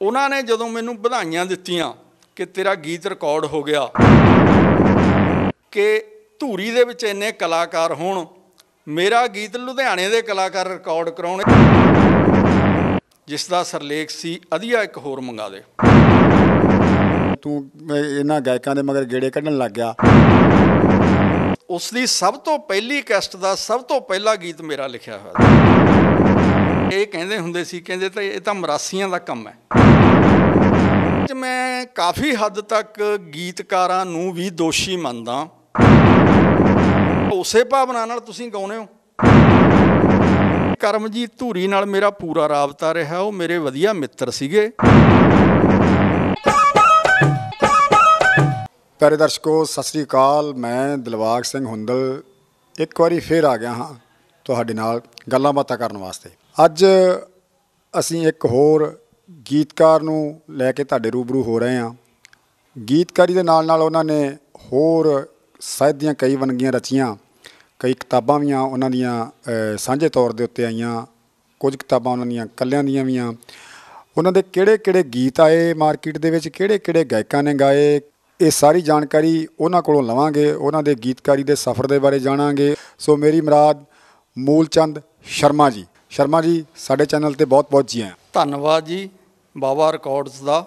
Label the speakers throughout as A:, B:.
A: ਉਹਨਾਂ ਨੇ ਜਦੋਂ ਮੈਨੂੰ ਵਧਾਈਆਂ ਦਿੱਤੀਆਂ ਕਿ ਤੇਰਾ ਗੀਤ ਰਿਕਾਰਡ ਹੋ ਗਿਆ ਕਿ ਧੂਰੀ ਦੇ ਵਿੱਚ ਇੰਨੇ ਕਲਾਕਾਰ ਹੋਣ ਮੇਰਾ ਗੀਤ ਲੁਧਿਆਣੇ ਦੇ ਕਲਾਕਾਰ ਰਿਕਾਰਡ ਕਰਾਉਣ ਜਿਸ ਦਾ ਸਰਲੇਖ ਸੀ ਅਧਿਆ ਇੱਕ ਹੋਰ ਮੰਗਾ ਦੇ ਤੂੰ ਇਹਨਾਂ ਗਾਇਕਾਂ ਦੇ ਮਗਰ ਗੇੜੇ ਕੱਢਣ ਲੱਗ ਗਿਆ ਉਸ ਦੀ ਸਭ ਤੋਂ ਪਹਿਲੀ ਕੈਸਟ ਦਾ ਸਭ ਤੋਂ ਪਹਿਲਾ ਗੀਤ ਮੇਰਾ ਲਿਖਿਆ ਹੋਇਆ ਸੀ ਇਹ ਕਹਿੰਦੇ ਹੁੰਦੇ ਸੀ ਕਹਿੰਦੇ ਤਾਂ ਇਹ ਤਾਂ ਮਰਾਸੀਆਂ ਦਾ ਕੰਮ ਹੈ ਜ ਮੈਂ ਕਾਫੀ ਹੱਦ ਤੱਕ ਗੀਤਕਾਰਾਂ ਨੂੰ ਵੀ ਦੋਸ਼ੀ ਮੰਨਦਾ ਉਸੇ ਭਾਵਨਾ ਨਾਲ ਤੁਸੀਂ ਗਾਉਨੇ ਹੋ ਕਰਮਜੀਤ ਧੂਰੀ ਨਾਲ ਮੇਰਾ ਪੂਰਾ ਰਾਬਤਾ ਰਿਹਾ ਉਹ ਮੇਰੇ ਵਧੀਆ ਮਿੱਤਰ ਸੀਗੇ
B: ਪਿਆਰੇ ਦਰਸ਼ਕੋ ਸਤਿ ਸ੍ਰੀ ਅਕਾਲ ਮੈਂ ਦਿਲਵਾਗ ਸਿੰਘ ਹੁੰਦਲ ਇੱਕ ਵਾਰੀ ਫੇਰ ਆ ਗਿਆ ਹਾਂ ਤੁਹਾਡੇ ਨਾਲ ਗੱਲਾਂ ਬਾਤਾਂ ਕਰਨ ਵਾਸਤੇ ਅੱਜ ਅਸੀਂ ਇੱਕ ਹੋਰ ਗੀਤਕਾਰ ਨੂੰ ਲੈ ਕੇ ਤੁਹਾਡੇ ਰੂਬਰੂ ਹੋ ਰਹੇ ਹਾਂ ਗੀਤਕਾਰੀ ਦੇ ਨਾਲ ਨਾਲ ਉਹਨਾਂ ਨੇ ਹੋਰ ਸਾਹਿਤ ਦੀਆਂ ਕਈ ਵੰਗੀਆਂ ਰਚੀਆਂ ਕਈ ਕਿਤਾਬਾਂ ਵੀ ਆ ਉਹਨਾਂ ਦੀਆਂ ਸਾਂਝੇ ਤੌਰ ਦੇ ਉੱਤੇ ਆਈਆਂ ਕੁਝ ਕਿਤਾਬਾਂ ਉਹਨਾਂ ਦੀਆਂ ਕੱਲਿਆਂ ਦੀਆਂ ਵੀ ਆ ਉਹਨਾਂ ਦੇ ਕਿਹੜੇ-ਕਿਹੜੇ ਗੀਤ ਆਏ ਮਾਰਕੀਟ ਦੇ ਵਿੱਚ ਕਿਹੜੇ-ਕਿਹੜੇ ਗਾਇਕਾਂ ਨੇ ਗਾਏ ਇਹ ਸਾਰੀ ਜਾਣਕਾਰੀ ਉਹਨਾਂ ਕੋਲੋਂ ਲਵਾਂਗੇ ਉਹਨਾਂ ਦੇ ਗੀਤਕਾਰੀ ਦੇ ਸਫ਼ਰ ਦੇ ਬਾਰੇ ਜਾਣਾਂਗੇ ਸੋ ਮੇਰੀ ਮਰਾਦ ਮੂਲਚੰਦ ਸ਼ਰਮਾ ਜੀ ਸ਼ਰਮਾ ਜੀ ਸਾਡੇ ਚੈਨਲ ਤੇ ਬਹੁਤ-ਬਹੁਤ ਜੀ ਆਇਆਂ
A: ਧੰਨਵਾਦ ਜੀ ਬਾਬਾ ਰਿਕਾਰਡਸ ਦਾ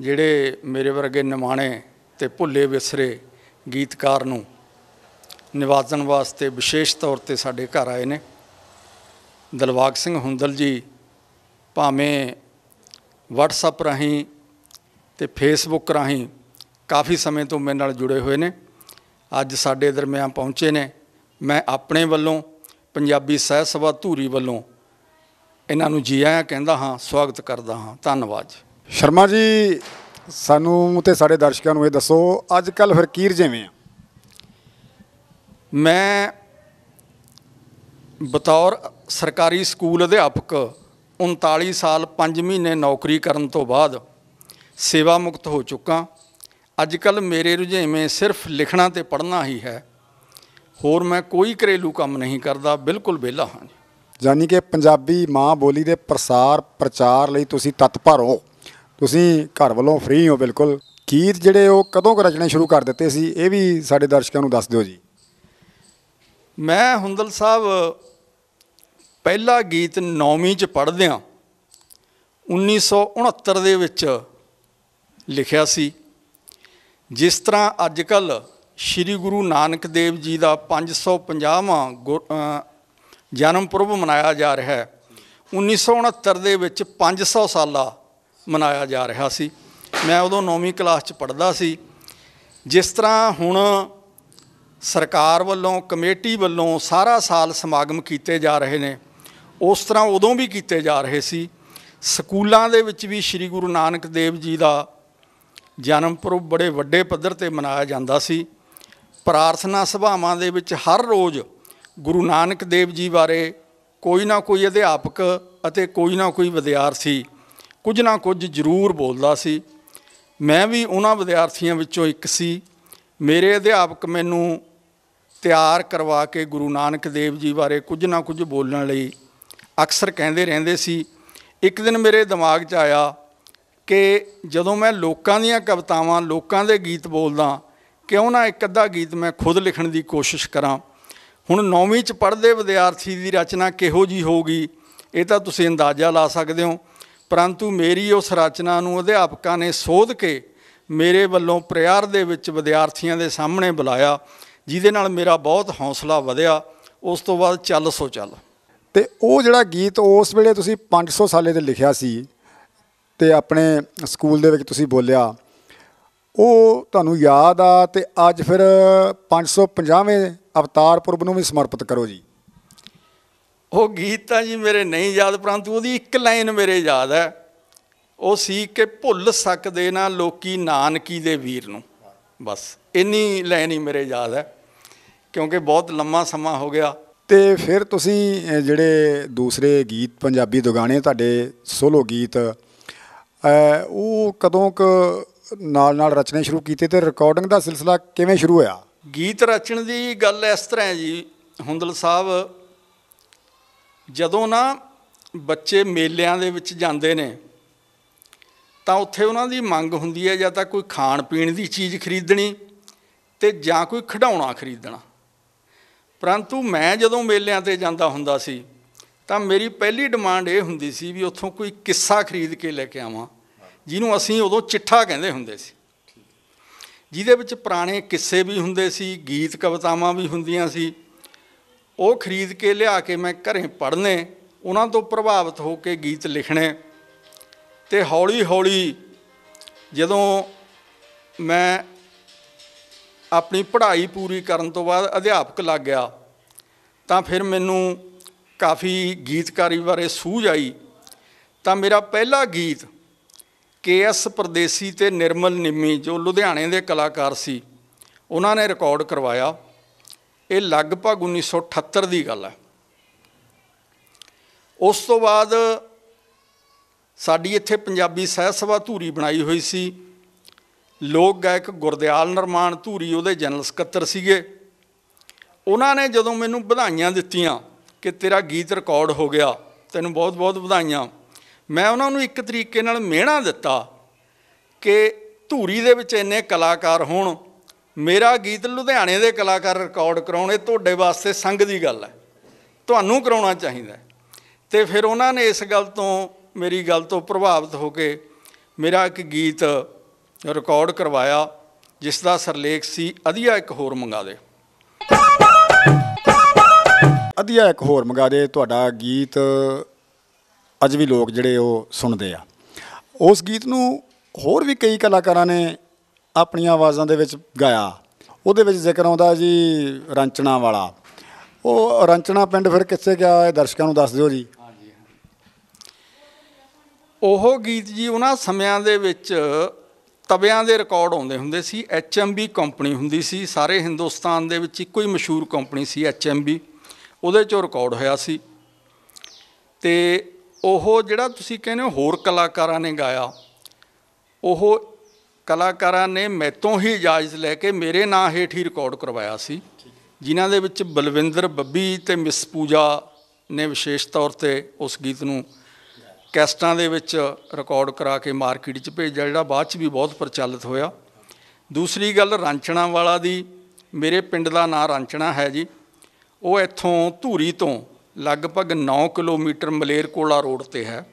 A: ਜਿਹੜੇ ਮੇਰੇ ਵਰਗੇ ਨਿਮਾਣੇ ਤੇ ਭੁੱਲੇ ਵਿਸਰੇ ਗੀਤਕਾਰ ਨੂੰ ਨਿਵਾਜ਼ਨ ਵਾਸਤੇ ਵਿਸ਼ੇਸ਼ ਤੌਰ ਤੇ ਸਾਡੇ ਘਰ ਆਏ ਨੇ ਦਲਵਾਗ ਸਿੰਘ ਹੁੰਦਲ ਜੀ ਭਾਵੇਂ WhatsApp ਰਾਹੀਂ ਤੇ Facebook ਰਾਹੀਂ ਕਾਫੀ ਸਮੇਂ ਤੋਂ ਮੇਰੇ ਨਾਲ ਜੁੜੇ ਹੋਏ ਨੇ ਅੱਜ ਸਾਡੇ ਦਰਮਿਆਨ ਪਹੁੰਚੇ ਨੇ ਮੈਂ ਆਪਣੇ ਵੱਲੋਂ ਪੰਜਾਬੀ ਸਹਿ ਸਭਾ ਧੂਰੀ ਵੱਲੋਂ ਇਹਨਾਂ ਨੂੰ ਜੀ ਆਇਆਂ ਕਹਿੰਦਾ ਹਾਂ ਸਵਾਗਤ ਕਰਦਾ ਹਾਂ ਧੰਨਵਾਦ
B: ਸ਼ਰਮਾ ਜੀ ਸਾਨੂੰ ਤੇ ਸਾਡੇ ਦਰਸ਼ਕਾਂ ਨੂੰ ਇਹ ਦੱਸੋ ਅੱਜ ਕੱਲ
A: ਫਕੀਰ ਜਿਵੇਂ ਆ ਮੈਂ ਬਤੌਰ ਸਰਕਾਰੀ ਸਕੂਲ ਅਧਿਆਪਕ 39 ਸਾਲ 5 ਮਹੀਨੇ ਨੌਕਰੀ ਕਰਨ ਤੋਂ ਬਾਅਦ ਸੇਵਾ ਮੁਕਤ ਹੋ ਚੁੱਕਾ ਅੱਜ ਕੱਲ ਮੇਰੇ ਰੁਝੇਵੇਂ ਸਿਰਫ ਲਿਖਣਾ ਤੇ ਪੜ੍ਹਨਾ ਹੀ ਹੈ ਹੋਰ ਮੈਂ ਕੋਈ ਘਰੇਲੂ ਕੰਮ ਨਹੀਂ ਕਰਦਾ ਬਿਲਕੁਲ ਵਿਹਲਾ ਹਾਂ
B: ਜਾਨੀ ਕਿ ਪੰਜਾਬੀ ਮਾਂ ਬੋਲੀ ਦੇ ਪ੍ਰਸਾਰ ਪ੍ਰਚਾਰ ਲਈ ਤੁਸੀਂ ਤਤਪਰ ਹੋ ਤੁਸੀਂ ਘਰ ਵੱਲੋਂ ਫ੍ਰੀ ਹੋ ਬਿਲਕੁਲ ਗੀਤ ਜਿਹੜੇ ਉਹ ਕਦੋਂ ਕੁ ਰਚਣੇ ਸ਼ੁਰੂ ਕਰ ਦਿੱਤੇ ਸੀ ਇਹ ਵੀ ਸਾਡੇ ਦਰਸ਼ਕਾਂ ਨੂੰ ਦੱਸ ਦਿਓ ਜੀ
A: ਮੈਂ ਹੁੰਦਲ ਸਾਹਿਬ ਪਹਿਲਾ ਗੀਤ 9ਵੀਂ ਚ ਪੜ੍ਹਦਿਆਂ 1969 ਦੇ ਵਿੱਚ ਲਿਖਿਆ ਸੀ ਜਿਸ ਤਰ੍ਹਾਂ ਅੱਜ ਕੱਲ੍ਹ ਸ੍ਰੀ ਗੁਰੂ ਨਾਨਕ ਦੇਵ ਜੀ ਦਾ 550ਵਾਂ ਜਨਮ ਪੁਰਬ ਮਨਾਇਆ ਜਾ ਰਿਹਾ ਹੈ 1969 ਦੇ ਵਿੱਚ 500 ਸਾਲਾ ਮਨਾਇਆ ਜਾ ਰਿਹਾ ਸੀ ਮੈਂ ਉਦੋਂ 9ਵੀਂ ਕਲਾਸ 'ਚ ਪੜ੍ਹਦਾ ਸੀ ਜਿਸ ਤਰ੍ਹਾਂ ਹੁਣ ਸਰਕਾਰ ਵੱਲੋਂ ਕਮੇਟੀ ਵੱਲੋਂ ਸਾਰਾ ਸਾਲ ਸਮਾਗਮ ਕੀਤੇ ਜਾ ਰਹੇ ਨੇ ਉਸ ਤਰ੍ਹਾਂ ਉਦੋਂ ਵੀ ਕੀਤੇ ਜਾ ਰਹੇ ਸੀ ਸਕੂਲਾਂ ਦੇ ਵਿੱਚ ਵੀ ਸ੍ਰੀ ਗੁਰੂ ਨਾਨਕ ਦੇਵ ਜੀ ਦਾ ਜਨਮ ਪੁਰਬ ਬੜੇ ਵੱਡੇ ਪੱਧਰ ਤੇ ਮਨਾਇਆ ਜਾਂਦਾ ਸੀ ਪ੍ਰਾਰਥਨਾ ਸਭਾਵਾਂ ਦੇ ਵਿੱਚ ਹਰ ਰੋਜ਼ ਗੁਰੂ ਨਾਨਕ ਦੇਵ ਜੀ ਬਾਰੇ ਕੋਈ ਨਾ ਕੋਈ ਅਧਿਆਪਕ ਅਤੇ ਕੋਈ ਨਾ ਕੋਈ ਵਿਦਿਆਰਥੀ ਕੁਝ ਨਾ ਕੁਝ ਜ਼ਰੂਰ ਬੋਲਦਾ ਸੀ ਮੈਂ ਵੀ ਉਹਨਾਂ ਵਿਦਿਆਰਥੀਆਂ ਵਿੱਚੋਂ ਇੱਕ ਸੀ ਮੇਰੇ ਅਧਿਆਪਕ ਮੈਨੂੰ ਤਿਆਰ ਕਰਵਾ ਕੇ ਗੁਰੂ ਨਾਨਕ ਦੇਵ ਜੀ ਬਾਰੇ ਕੁਝ ਨਾ ਕੁਝ ਬੋਲਣ ਲਈ ਅਕਸਰ ਕਹਿੰਦੇ ਰਹਿੰਦੇ ਸੀ ਇੱਕ ਦਿਨ ਮੇਰੇ ਦਿਮਾਗ 'ਚ ਆਇਆ ਕਿ ਜਦੋਂ ਮੈਂ ਲੋਕਾਂ ਦੀਆਂ ਕਵਿਤਾਵਾਂ ਲੋਕਾਂ ਦੇ ਗੀਤ ਬੋਲਦਾ ਕਿਉਂ ਨਾ ਇੱਕ ਅੱਧਾ ਗੀਤ ਮੈਂ ਖੁਦ ਲਿਖਣ ਦੀ ਕੋਸ਼ਿਸ਼ ਕਰਾਂ ਹੁਣ 9ਵੀਂ ਚ ਪੜ੍ਹਦੇ ਵਿਦਿਆਰਥੀ ਦੀ ਰਚਨਾ ਕਿਹੋ ਜੀ ਹੋਊਗੀ ਇਹ ਤਾਂ ਤੁਸੀਂ ਅੰਦਾਜ਼ਾ ਲਾ ਸਕਦੇ ਹੋ ਪਰੰਤੂ ਮੇਰੀ ਉਸ ਰਚਨਾ ਨੂੰ ਅਧਿਆਪਕਾਂ ਨੇ ਸੋਧ ਕੇ ਮੇਰੇ ਵੱਲੋਂ ਪ੍ਰਯਾਰ ਦੇ ਵਿੱਚ ਵਿਦਿਆਰਥੀਆਂ ਦੇ ਸਾਹਮਣੇ ਬੁਲਾਇਆ ਜਿਹਦੇ ਨਾਲ ਮੇਰਾ ਬਹੁਤ ਹੌਸਲਾ ਵਧਿਆ ਉਸ ਤੋਂ ਬਾਅਦ ਚੱਲ ਸੋ ਚੱਲ
B: ਤੇ ਉਹ ਜਿਹੜਾ ਗੀਤ ਉਸ ਵੇਲੇ ਤੁਸੀਂ 500 ਸਾਲੇ ਤੇ ਲਿਖਿਆ ਸੀ ਤੇ ਆਪਣੇ ਸਕੂਲ ਦੇ ਵਿੱਚ ਤੁਸੀਂ ਬੋਲਿਆ ਉਹ ਤੁਹਾਨੂੰ ਯਾਦ ਆ ਤੇ ਅੱਜ ਫਿਰ 550ਵੇਂ ਅਵਤਾਰ ਪੁਰਬ ਨੂੰ ਵੀ ਸਮਰਪਿਤ ਕਰੋ ਜੀ
A: ਉਹ ਗੀਤ ਤਾਂ ਜੀ ਮੇਰੇ ਨਹੀਂ ਯਾਦ ਪਰੰਤੂ ਉਹਦੀ ਇੱਕ ਲਾਈਨ ਮੇਰੇ ਯਾਦ ਹੈ ਉਹ ਸੀ ਕਿ ਭੁੱਲ ਸਕਦੇ ਨਾ ਲੋਕੀ ਨਾਨਕੀ ਦੇ ਵੀਰ ਨੂੰ ਬਸ ਇੰਨੀ ਲਾਈਨ ਹੀ ਮੇਰੇ ਯਾਦ ਹੈ ਕਿਉਂਕਿ ਬਹੁਤ ਲੰਮਾ ਸਮਾਂ ਹੋ ਗਿਆ
B: ਤੇ ਫਿਰ ਤੁਸੀਂ ਜਿਹੜੇ ਦੂਸਰੇ ਗੀਤ ਪੰਜਾਬੀ ਦੁਗਾਣੇ ਤੁਹਾਡੇ ਸੋਲੋ ਗੀਤ ਉਹ ਕਦੋਂ ਕ ਨਾਲ ਨਾਲ ਰਚਨੇ ਸ਼ੁਰੂ ਕੀਤੇ ਤੇ ਰਿਕਾਰਡਿੰਗ ਦਾ ਸਿਲਸਿਲਾ ਕਿਵੇਂ ਸ਼ੁਰੂ ਹੋਇਆ
A: ਗੀਤ ਰਚਣ ਦੀ ਗੱਲ ਇਸ ਤਰ੍ਹਾਂ ਹੈ ਜੀ ਹੁੰਦਲ ਸਾਹਿਬ ਜਦੋਂ ਨਾ ਬੱਚੇ ਮੇਲਿਆਂ ਦੇ ਵਿੱਚ ਜਾਂਦੇ ਨੇ ਤਾਂ ਉੱਥੇ ਉਹਨਾਂ ਦੀ ਮੰਗ ਹੁੰਦੀ ਹੈ ਜਾਂ ਤਾਂ ਕੋਈ ਖਾਣ ਪੀਣ ਦੀ ਚੀਜ਼ ਖਰੀਦਣੀ ਤੇ ਜਾਂ ਕੋਈ ਖਡਾਉਣਾ ਖਰੀਦਣਾ ਪਰੰਤੂ ਮੈਂ ਜਦੋਂ ਮੇਲਿਆਂ ਤੇ ਜਾਂਦਾ ਹੁੰਦਾ ਸੀ ਤਾਂ ਮੇਰੀ ਪਹਿਲੀ ਡਿਮਾਂਡ ਇਹ ਹੁੰਦੀ ਸੀ ਵੀ ਉੱਥੋਂ ਕੋਈ ਕਿੱਸਾ ਖਰੀਦ ਕੇ ਲੈ ਕੇ ਆਵਾਂ ਜਿਹਨੂੰ ਅਸੀਂ ਉਦੋਂ ਚਿੱਠਾ ਕਹਿੰਦੇ ਹੁੰਦੇ ਸੀ ਜਿਹਦੇ ਵਿੱਚ ਪੁਰਾਣੇ ਕਿੱਸੇ ਵੀ ਹੁੰਦੇ ਸੀ ਗੀਤ ਕਵਤਾਵਾਂ ਵੀ ਹੁੰਦੀਆਂ ਸੀ ਉਹ ਖਰੀਦ ਕੇ ਲਿਆ ਕੇ ਮੈਂ ਘਰੇ ਪੜ੍ਹਨੇ ਉਹਨਾਂ ਤੋਂ ਪ੍ਰਭਾਵਿਤ ਹੋ ਕੇ ਗੀਤ ਲਿਖਣੇ ਤੇ ਹੌਲੀ ਹੌਲੀ ਜਦੋਂ ਮੈਂ ਆਪਣੀ ਪੜ੍ਹਾਈ ਪੂਰੀ ਕਰਨ ਤੋਂ ਬਾਅਦ ਅਧਿਆਪਕ ਲੱਗ ਗਿਆ ਤਾਂ ਫਿਰ ਮੈਨੂੰ ਕਾਫੀ ਗੀਤਕਾਰੀ ਬਾਰੇ ਸੂਝ ਆਈ ਤਾਂ ਮੇਰਾ ਪਹਿਲਾ ਗੀਤ ਕੇ ਐਸ ਪਰਦੇਸੀ ਤੇ ਨਿਰਮਲ ਨਿੰਮੀ ਜੋ ਲੁਧਿਆਣੇ ਦੇ ਕਲਾਕਾਰ ਸੀ ਉਹਨਾਂ ਨੇ ਰਿਕਾਰਡ ਕਰਵਾਇਆ ਇਹ ਲਗਭਗ 1978 ਦੀ ਗੱਲ ਹੈ ਉਸ ਤੋਂ ਬਾਅਦ ਸਾਡੀ ਇੱਥੇ ਪੰਜਾਬੀ ਸਹਿਤ ਸਭਾ ਧੂਰੀ ਬਣਾਈ ਹੋਈ ਸੀ ਲੋਕ ਗਾਇਕ ਗੁਰਦਿਆਲ ਨਰਮਾਨ ਧੂਰੀ ਉਹਦੇ ਜਨਰਲ ਸਕੱਤਰ ਸੀਗੇ ਉਹਨਾਂ ਨੇ ਜਦੋਂ ਮੈਨੂੰ ਵਧਾਈਆਂ ਦਿੱਤੀਆਂ ਕਿ ਤੇਰਾ ਗੀਤ ਰਿਕਾਰਡ ਹੋ ਗਿਆ ਤੈਨੂੰ ਬਹੁਤ ਬਹੁਤ ਵਧਾਈਆਂ ਮੈਂ ਉਹਨਾਂ ਨੂੰ ਇੱਕ ਤਰੀਕੇ ਨਾਲ ਮਿਹਣਾ ਦਿੱਤਾ ਕਿ ਧੂਰੀ ਦੇ ਵਿੱਚ ਇੰਨੇ ਕਲਾਕਾਰ ਹੋਣ ਮੇਰਾ ਗੀਤ ਲੁਧਿਆਣੇ ਦੇ ਕਲਾਕਾਰ ਰਿਕਾਰਡ ਕਰਾਉਣ ਇਹ ਤੁਹਾਡੇ ਵਾਸਤੇ ਸੰਗ ਦੀ ਗੱਲ ਹੈ ਤੁਹਾਨੂੰ ਕਰਾਉਣਾ ਚਾਹੀਦਾ ਤੇ ਫਿਰ ਉਹਨਾਂ ਨੇ ਇਸ ਗੱਲ ਤੋਂ ਮੇਰੀ ਗੱਲ ਤੋਂ ਪ੍ਰਭਾਵਿਤ ਹੋ ਕੇ ਮੇਰਾ ਇੱਕ ਗੀਤ ਰਿਕਾਰਡ ਕਰਵਾਇਆ ਜਿਸ ਦਾ ਸਰਲੇਖ ਸੀ ਅਧਿਆ ਇੱਕ ਹੋਰ ਮੰਗਾ ਦੇ
B: ਅਧਿਆ ਇੱਕ ਹੋਰ ਮੰਗਾ ਦੇ ਤੁਹਾਡਾ ਗੀਤ ਅੱਜ ਵੀ ਲੋਕ ਜਿਹੜੇ ਉਹ ਸੁਣਦੇ ਆ ਉਸ ਗੀਤ ਨੂੰ ਹੋਰ ਵੀ ਕਈ ਕਲਾਕਾਰਾਂ ਨੇ ਆਪਣੀਆਂ ਆਵਾਜ਼ਾਂ ਦੇ ਵਿੱਚ ਗਾਇਆ ਉਹਦੇ ਵਿੱਚ ਜ਼ਿਕਰ ਆਉਂਦਾ ਜੀ ਰੰਚਣਾ ਵਾਲਾ ਉਹ ਰੰਚਣਾ ਪਿੰਡ ਫਿਰ ਕਿੱਥੇ ਗਿਆ ਇਹ ਦਰਸ਼ਕਾਂ ਨੂੰ ਦੱਸ ਦਿਓ ਜੀ
A: ਉਹ ਗੀਤ ਜੀ ਉਹਨਾਂ ਸਮਿਆਂ ਦੇ ਵਿੱਚ ਤਬਿਆਂ ਦੇ ਰਿਕਾਰਡ ਆਉਂਦੇ ਹੁੰਦੇ ਸੀ ਐਚਐਮਬੀ ਕੰਪਨੀ ਹੁੰਦੀ ਸੀ ਸਾਰੇ ਹਿੰਦੁਸਤਾਨ ਦੇ ਵਿੱਚ ਇੱਕੋ ਹੀ ਮਸ਼ਹੂਰ ਕੰਪਨੀ ਸੀ ਐਚਐਮਬੀ ਉਹਦੇ ਚੋਂ ਰਿਕਾਰਡ ਹੋਇਆ ਸੀ ਤੇ ਉਹ ਜਿਹੜਾ ਤੁਸੀਂ ਕਹਿੰਦੇ ਹੋ ਹੋਰ ਕਲਾਕਾਰਾਂ ਨੇ ਗਾਇਆ ਉਹ ਕਲਾਕਾਰਾਂ ਨੇ ਮੈਤੋਂ ਹੀ ਇਜਾਜ਼ਤ ਲੈ ਕੇ ਮੇਰੇ ਨਾਂ ਹੇਠ ਹੀ ਰਿਕਾਰਡ ਕਰਵਾਇਆ ਸੀ ਜਿਨ੍ਹਾਂ ਦੇ ਵਿੱਚ ਬਲਵਿੰਦਰ ਬੱਬੀ ਤੇ ਮਿਸ ਪੂਜਾ ਨੇ ਵਿਸ਼ੇਸ਼ ਤੌਰ ਤੇ ਉਸ ਗੀਤ ਨੂੰ ਕੈਸਟਾਂ ਦੇ ਵਿੱਚ ਰਿਕਾਰਡ ਕਰਾ ਕੇ ਮਾਰਕੀਟ 'ਚ ਭੇਜਿਆ ਜਿਹੜਾ ਬਾਅਦ 'ਚ ਵੀ ਬਹੁਤ ਪ੍ਰਚਲਿਤ ਹੋਇਆ ਦੂਸਰੀ ਗੱਲ ਰਾਂਚਣਾ ਵਾਲਾ ਦੀ ਮੇਰੇ ਪਿੰਡ ਦਾ ਨਾਂ ਰਾਂਚਣਾ ਹੈ ਜੀ ਉਹ ਇੱਥੋਂ ਧੂਰੀ ਤੋਂ ਲਗਭਗ 9 ਕਿਲੋਮੀਟਰ ਮਲੇਰਕੋਲਾ ਰੋਡ ਤੇ ਹੈ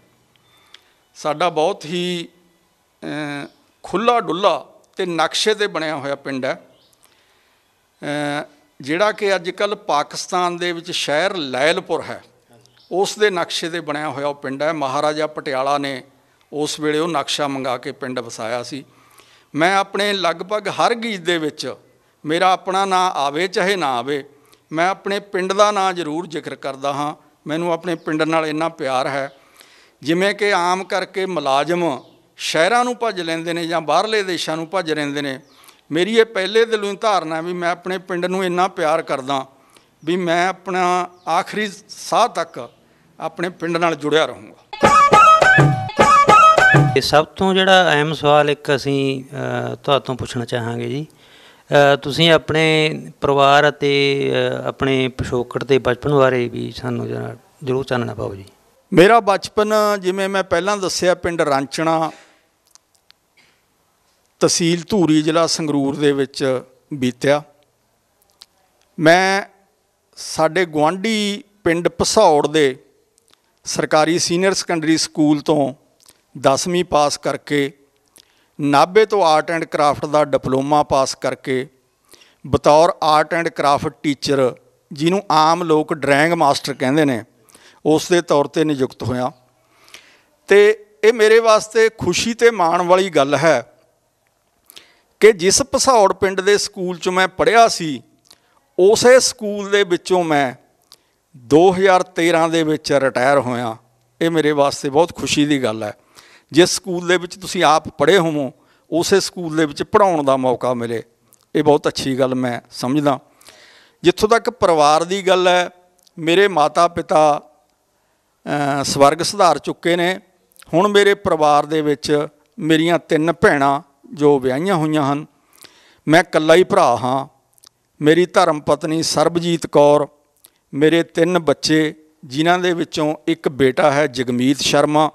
A: ਸਾਡਾ ਬਹੁਤ ਹੀ ਖੁੱਲਾ ਡੁੱਲਾ ਤੇ ਨਕਸ਼ੇ ਤੇ ਬਣਿਆ ਹੋਇਆ ਪਿੰਡ ਹੈ ਜਿਹੜਾ ਕਿ ਅੱਜ ਕੱਲ ਪਾਕਿਸਤਾਨ ਦੇ ਵਿੱਚ ਸ਼ਹਿਰ ਲੈਲਪੁਰ ਹੈ ਉਸ ਦੇ ਨਕਸ਼ੇ ਤੇ ਬਣਿਆ ਹੋਇਆ ਉਹ ਪਿੰਡ ਹੈ ਮਹਾਰਾਜਾ ਪਟਿਆਲਾ ਨੇ ਉਸ ਵੇਲੇ ਉਹ ਨਕਸ਼ਾ ਮੰਗਾ ਕੇ ਪਿੰਡ ਵਸਾਇਆ ਸੀ ਮੈਂ ਆਪਣੇ ਲਗਭਗ ਹਰ ਗੀਤ ਦੇ ਵਿੱਚ ਮੇਰਾ ਆਪਣਾ ਨਾਂ ਆਵੇ ਚਾਹੇ ਨਾ ਆਵੇ ਮੈਂ ਆਪਣੇ ਪਿੰਡ ਦਾ ਨਾਂ ਜ਼ਰੂਰ ਜ਼ਿਕਰ ਕਰਦਾ ਹਾਂ ਮੈਨੂੰ ਆਪਣੇ ਪਿੰਡ ਨਾਲ ਇੰਨਾ ਪਿਆਰ ਹੈ ਜਿਵੇਂ ਕਿ ਆਮ ਕਰਕੇ ਮੁਲਾਜ਼ਮ ਸ਼ਹਿਰਾਂ ਨੂੰ ਭੱਜ ਲੈਂਦੇ ਨੇ ਜਾਂ ਬਾਹਰਲੇ ਦੇਸ਼ਾਂ ਨੂੰ ਭੱਜ ਰਹਿੰਦੇ ਨੇ ਮੇਰੀ ਇਹ ਪਹਿਲੇ ਦਿਲੋਂ ਹੀ ਧਾਰਨਾ ਵੀ ਮੈਂ ਆਪਣੇ ਪਿੰਡ ਨੂੰ ਇੰਨਾ ਪਿਆਰ ਕਰਦਾ ਵੀ ਮੈਂ ਆਪਣਾ ਆਖਰੀ ਸਾਹ ਤੱਕ ਆਪਣੇ ਪਿੰਡ ਨਾਲ ਜੁੜਿਆ ਰਹੂੰਗਾ
B: ਇਹ ਸਭ ਤੋਂ ਜਿਹੜਾ ਅਹਿਮ ਸਵਾਲ ਇੱਕ ਅਸੀਂ ਤੁਹਾਤੋਂ ਪੁੱਛਣਾ ਚਾਹਾਂਗੇ ਜੀ ਤੁਸੀਂ ਆਪਣੇ ਪਰਿਵਾਰ ਅਤੇ ਆਪਣੇ ਪਿਛੋਕੜ ਤੇ ਬਚਪਨ ਬਾਰੇ ਵੀ ਸਾਨੂੰ
A: ਜਰੂਰ ਚਾਨਣਾ ਪਾਓ ਜੀ ਮੇਰਾ ਬਚਪਨ ਜਿਵੇਂ ਮੈਂ ਪਹਿਲਾਂ ਦੱਸਿਆ ਪਿੰਡ ਰਾਂਚਣਾ ਤਹਿਸੀਲ ਧੂਰੀ ਜ਼ਿਲ੍ਹਾ ਸੰਗਰੂਰ ਦੇ ਵਿੱਚ ਬੀਤਿਆ ਮੈਂ ਸਾਡੇ ਗਵਾਂਢੀ ਪਿੰਡ ਪਸੌੜ ਦੇ ਸਰਕਾਰੀ ਸੀਨੀਅਰ ਸੈਕੰਡਰੀ ਸਕੂਲ ਤੋਂ 10ਵੀਂ ਪਾਸ ਕਰਕੇ ਨਾਭੇ ਤੋਂ ਆਰਟ ਐਂਡ ਕਰਾਫਟ ਦਾ ਡਿਪਲੋਮਾ ਪਾਸ ਕਰਕੇ ਬਤੌਰ ਆਰਟ ਐਂਡ ਕਰਾਫਟ ਟੀਚਰ ਜਿਹਨੂੰ ਆਮ ਲੋਕ ਡਰਾਇੰਗ ਮਾਸਟਰ ਕਹਿੰਦੇ ਨੇ ਉਸ ਦੇ ਤੌਰ ਤੇ ਨਿਯੁਕਤ ਹੋਇਆ ਤੇ ਇਹ ਮੇਰੇ ਵਾਸਤੇ ਖੁਸ਼ੀ ਤੇ ਮਾਣ ਵਾਲੀ ਗੱਲ ਹੈ ਕਿ ਜਿਸ ਪਸੌੜ ਪਿੰਡ ਦੇ ਸਕੂਲ 'ਚ ਮੈਂ ਪੜ੍ਹਿਆ ਸੀ ਉਸੇ ਸਕੂਲ ਦੇ ਵਿੱਚੋਂ ਮੈਂ 2013 ਦੇ ਵਿੱਚ ਰਿਟਾਇਰ ਹੋਇਆ ਇਹ ਮੇਰੇ ਵਾਸਤੇ ਬਹੁਤ ਖੁਸ਼ੀ ਦੀ ਗੱਲ ਹੈ ਜਿਸ ਸਕੂਲ ਦੇ ਵਿੱਚ ਤੁਸੀਂ ਆਪ ਪੜ੍ਹੇ ਹੋਵੋ ਉਸੇ ਸਕੂਲ ਦੇ ਵਿੱਚ ਪੜਾਉਣ ਦਾ ਮੌਕਾ ਮਿਲੇ ਇਹ ਬਹੁਤ ਅੱਛੀ ਗੱਲ ਮੈਂ ਸਮਝਦਾ ਜਿੱਥੋਂ ਤੱਕ ਪਰਿਵਾਰ ਦੀ ਗੱਲ ਹੈ ਮੇਰੇ ਮਾਤਾ ਪਿਤਾ ਸਵਰਗ ਸੁਧਾਰ ਚੁੱਕੇ ਨੇ ਹੁਣ ਮੇਰੇ ਪਰਿਵਾਰ ਦੇ ਵਿੱਚ ਮੇਰੀਆਂ ਤਿੰਨ ਭੈਣਾਂ ਜੋ ਵਿਆਹੀਆਂ ਹੋਈਆਂ ਹਨ ਮੈਂ ਇਕੱਲਾ ਹੀ ਭਰਾ ਹਾਂ ਮੇਰੀ ਧਰਮ ਪਤਨੀ ਸਰਬਜੀਤ ਕੌਰ ਮੇਰੇ ਤਿੰਨ ਬੱਚੇ ਜਿਨ੍ਹਾਂ ਦੇ ਵਿੱਚੋਂ ਇੱਕ ਬੇਟਾ ਹੈ ਜਗਮੀਤ ਸ਼ਰਮਾ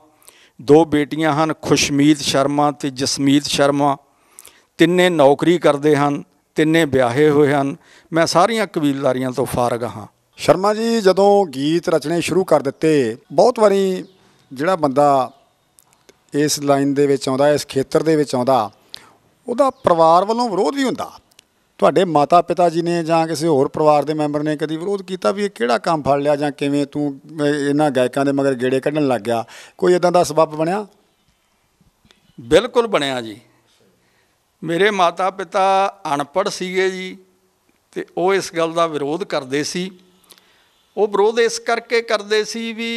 A: ਦੋ ਬੇਟੀਆਂ ਹਨ ਖੁਸ਼ਮੀਤ ਸ਼ਰਮਾ ਤੇ ਜਸਮੀਤ ਸ਼ਰਮਾ ਤਿੰਨੇ ਨੌਕਰੀ ਕਰਦੇ ਹਨ ਤਿੰਨੇ ਵਿਆਹੇ ਹੋਏ ਹਨ ਮੈਂ ਸਾਰੀਆਂ ਕਬੀਲਦਾਰੀਆਂ ਤੋਂ ਫਾਰਗ ਹਾਂ ਸ਼ਰਮਾ ਜੀ ਜਦੋਂ ਗੀਤ
B: ਰਚਨੇ ਸ਼ੁਰੂ ਕਰ ਦਿੱਤੇ ਬਹੁਤ ਵਾਰੀ ਜਿਹੜਾ ਬੰਦਾ ਇਸ ਲਾਈਨ ਦੇ ਵਿੱਚ ਆਉਂਦਾ ਇਸ ਖੇਤਰ ਦੇ ਵਿੱਚ ਆਉਂਦਾ ਉਹਦਾ ਪਰਿਵਾਰ ਵੱਲੋਂ ਵਿਰੋਧ ਵੀ ਹੁੰਦਾ ਤੁਹਾਡੇ ਮਾਤਾ ਪਿਤਾ ਜੀ ਨੇ ਜਾਂ ਕਿਸੇ ਹੋਰ ਪਰਿਵਾਰ ਦੇ ਮੈਂਬਰ ਨੇ ਕਦੀ ਵਿਰੋਧ ਕੀਤਾ ਵੀ ਇਹ ਕਿਹੜਾ ਕੰਮ ਫੜ ਲਿਆ ਜਾਂ ਕਿਵੇਂ ਤੂੰ ਇਹਨਾਂ ਗਾਇਕਾਂ ਦੇ ਮਗਰ ਗੇੜੇ ਕੱਢਣ ਲੱਗ ਗਿਆ ਕੋਈ ਇਦਾਂ ਦਾ ਸਬਬ ਬਣਿਆ
A: ਬਿਲਕੁਲ ਬਣਿਆ ਜੀ ਮੇਰੇ ਮਾਤਾ ਪਿਤਾ ਅਨਪੜ੍ਹ ਸੀਗੇ ਜੀ ਤੇ ਉਹ ਇਸ ਗੱਲ ਦਾ ਵਿਰੋਧ ਕਰਦੇ ਸੀ ਉਹ ਵਿਰੋਧ ਇਸ ਕਰਕੇ ਕਰਦੇ ਸੀ ਵੀ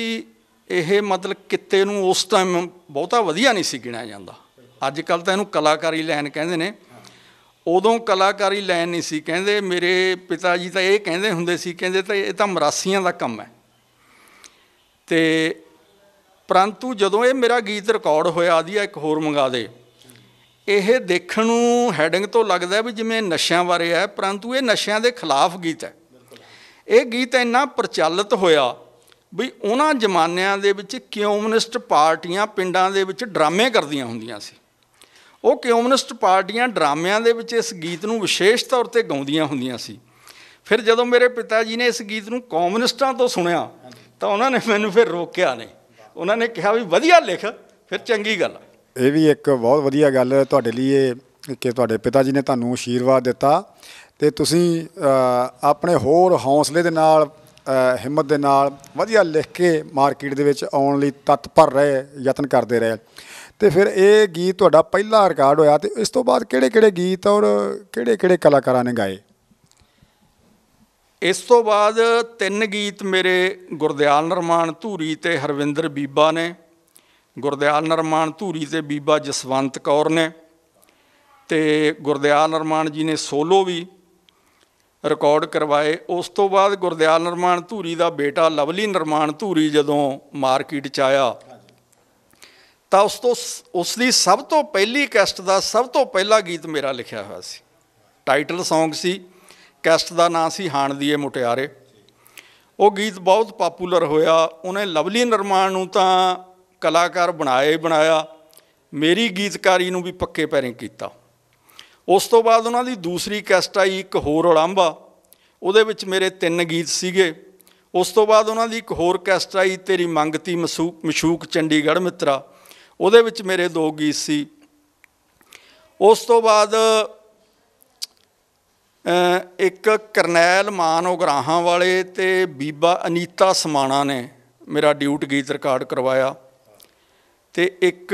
A: ਇਹ ਮਤਲਬ ਕਿਤੇ ਨੂੰ ਉਸ ਟਾਈਮ ਬਹੁਤਾ ਵਧੀਆ ਨਹੀਂ ਸੀ ਗਿਣਿਆ ਜਾਂਦਾ ਅੱਜ ਕੱਲ ਤਾਂ ਇਹਨੂੰ ਕਲਾਕਾਰੀ ਲਾਈਨ ਕਹਿੰਦੇ ਨੇ ਉਦੋਂ ਕਲਾਕਾਰੀ ਲੈਣ ਨਹੀਂ ਸੀ ਕਹਿੰਦੇ ਮੇਰੇ ਪਿਤਾ ਜੀ ਤਾਂ ਇਹ ਕਹਿੰਦੇ ਹੁੰਦੇ ਸੀ ਕਹਿੰਦੇ ਤਾਂ ਇਹ ਤਾਂ ਮਰਾਸੀਆਂ ਦਾ ਕੰਮ ਹੈ ਤੇ ਪਰੰਤੂ ਜਦੋਂ ਇਹ ਮੇਰਾ ਗੀਤ ਰਿਕਾਰਡ ਹੋਇਆ ਆਦੀ ਇੱਕ ਹੋਰ ਮੰਗਾ ਦੇ ਇਹ ਦੇਖਣ ਨੂੰ ਹੈਡਿੰਗ ਤੋਂ ਲੱਗਦਾ ਵੀ ਜਿਵੇਂ ਨਸ਼ਿਆਂ ਬਾਰੇ ਹੈ ਪਰੰਤੂ ਇਹ ਨਸ਼ਿਆਂ ਦੇ ਖਿਲਾਫ ਗੀਤ ਹੈ ਇਹ ਗੀਤ ਇੰਨਾ ਪ੍ਰਚਲਿਤ ਹੋਇਆ ਵੀ ਉਹਨਾਂ ਜ਼ਮਾਨਿਆਂ ਦੇ ਵਿੱਚ ਕਮਿਊਨਿਸਟ ਪਾਰਟੀਆਂ ਪਿੰਡਾਂ ਦੇ ਵਿੱਚ ਡਰਾਮੇ ਕਰਦੀਆਂ ਹੁੰਦੀਆਂ ਸੀ ਉਹ ਕਮਿਊਨਿਸਟ ਪਾਰਟੀਆਂ ਡਰਾਮਿਆਂ ਦੇ ਵਿੱਚ ਇਸ ਗੀਤ ਨੂੰ ਵਿਸ਼ੇਸ਼ ਤੌਰ ਤੇ ਗਾਉਂਦੀਆਂ ਹੁੰਦੀਆਂ ਸੀ ਫਿਰ ਜਦੋਂ ਮੇਰੇ ਪਿਤਾ ਜੀ ਨੇ ਇਸ ਗੀਤ ਨੂੰ ਕਮਿਊਨਿਸਟਾਂ ਤੋਂ ਸੁਣਿਆ ਤਾਂ ਉਹਨਾਂ ਨੇ ਮੈਨੂੰ ਫਿਰ ਰੋਕਿਆ ਨਹੀਂ ਉਹਨਾਂ ਨੇ ਕਿਹਾ ਵੀ ਵਧੀਆ ਲਿਖ ਫਿਰ ਚੰਗੀ ਗੱਲ
B: ਇਹ ਵੀ ਇੱਕ ਬਹੁਤ ਵਧੀਆ ਗੱਲ ਤੁਹਾਡੇ ਲਈ ਇਹ ਕਿ ਤੁਹਾਡੇ ਪਿਤਾ ਜੀ ਨੇ ਤੁਹਾਨੂੰ ਅਸ਼ੀਰਵਾਦ ਦਿੱਤਾ ਤੇ ਤੁਸੀਂ ਆਪਣੇ ਹੋਰ ਹੌਸਲੇ ਦੇ ਨਾਲ ਹਿੰਮਤ ਦੇ ਨਾਲ ਵਧੀਆ ਲਿਖ ਕੇ ਮਾਰਕੀਟ ਦੇ ਵਿੱਚ ਆਉਣ ਲਈ ਤਤਪਰ ਰਹੇ ਯਤਨ ਕਰਦੇ ਰਹੇ ਤੇ ਫਿਰ ਇਹ ਗੀਤ ਤੁਹਾਡਾ ਪਹਿਲਾ ਰਿਕਾਰਡ ਹੋਇਆ ਤੇ ਇਸ ਤੋਂ ਬਾਅਦ ਕਿਹੜੇ-ਕਿਹੜੇ ਗੀਤ ਔਰ ਕਿਹੜੇ-ਕਿਹੜੇ ਕਲਾਕਾਰਾਂ ਨੇ ਗਾਏ
A: ਇਸ ਤੋਂ ਬਾਅਦ ਤਿੰਨ ਗੀਤ ਮੇਰੇ ਗੁਰਦਿਆਲ ਨਰਮਾਨ ਧੂਰੀ ਤੇ ਹਰਵਿੰਦਰ ਬੀਬਾ ਨੇ ਗੁਰਦਿਆਲ ਨਰਮਾਨ ਧੂਰੀ ਤੇ ਬੀਬਾ ਜਸਵੰਤ ਕੌਰ ਨੇ ਤੇ ਗੁਰਦਿਆਲ ਨਰਮਾਨ ਜੀ ਨੇ ਸੋਲੋ ਵੀ ਰਿਕਾਰਡ ਕਰਵਾਏ ਉਸ ਤੋਂ ਬਾਅਦ ਗੁਰਦਿਆਲ ਨਰਮਾਨ ਧੂਰੀ ਦਾ ਬੇਟਾ ਲਵਲੀ ਨਰਮਾਨ ਧੂਰੀ ਜਦੋਂ ਮਾਰਕੀਟ 'ਚ ਆਇਆ ਤਾਂ ਉਸ ਤੋਂ ਉਸ ਲਈ ਸਭ ਤੋਂ ਪਹਿਲੀ ਕੈਸਟ ਦਾ ਸਭ ਤੋਂ ਪਹਿਲਾ ਗੀਤ ਮੇਰਾ ਲਿਖਿਆ ਹੋਇਆ ਸੀ ਟਾਈਟਲ Song ਸੀ ਕੈਸਟ ਦਾ ਨਾਂ ਸੀ ਹਾਣ ਦੀਏ ਮੁਟਿਆਰੇ ਉਹ ਗੀਤ ਬਹੁਤ ਪਪੂਲਰ ਹੋਇਆ ਉਹਨੇ ਲਵਲੀ ਨਿਰਮਾਣ ਨੂੰ ਤਾਂ ਕਲਾਕਾਰ ਬਣਾਏ ਬਣਾਇਆ ਮੇਰੀ ਗੀਤਕਾਰੀ ਨੂੰ ਵੀ ਪੱਕੇ ਪੈਰੇ ਕੀਤਾ ਉਸ ਤੋਂ ਬਾਅਦ ਉਹਨਾਂ ਦੀ ਦੂਸਰੀ ਕੈਸਟ ਆਈ ਇੱਕ ਹੋਰ ਉਲਾਂਭਾ ਉਹਦੇ ਵਿੱਚ ਮੇਰੇ ਤਿੰਨ ਗੀਤ ਸੀਗੇ ਉਸ ਤੋਂ ਬਾਅਦ ਉਹਨਾਂ ਦੀ ਇੱਕ ਹੋਰ ਕੈਸਟ ਆਈ ਤੇਰੀ ਮੰਗਤੀ ਮਸ਼ੂਕ ਚੰਡੀਗੜ੍ਹ ਮਿੱਤਰਾ ਉਹਦੇ ਵਿੱਚ ਮੇਰੇ ਦੋ ਗੀਤ ਸੀ ਉਸ ਤੋਂ ਬਾਅਦ ਇੱਕ ਕਰਨੈਲ ਮਾਨ ਉਗਰਾਹਾਂ ਵਾਲੇ ਤੇ ਬੀਬਾ ਅਨੀਤਾ ਸਮਾਣਾ ਨੇ ਮੇਰਾ ਡਿਊਟ ਗੀਤ ਰਿਕਾਰਡ ਕਰਵਾਇਆ ਤੇ ਇੱਕ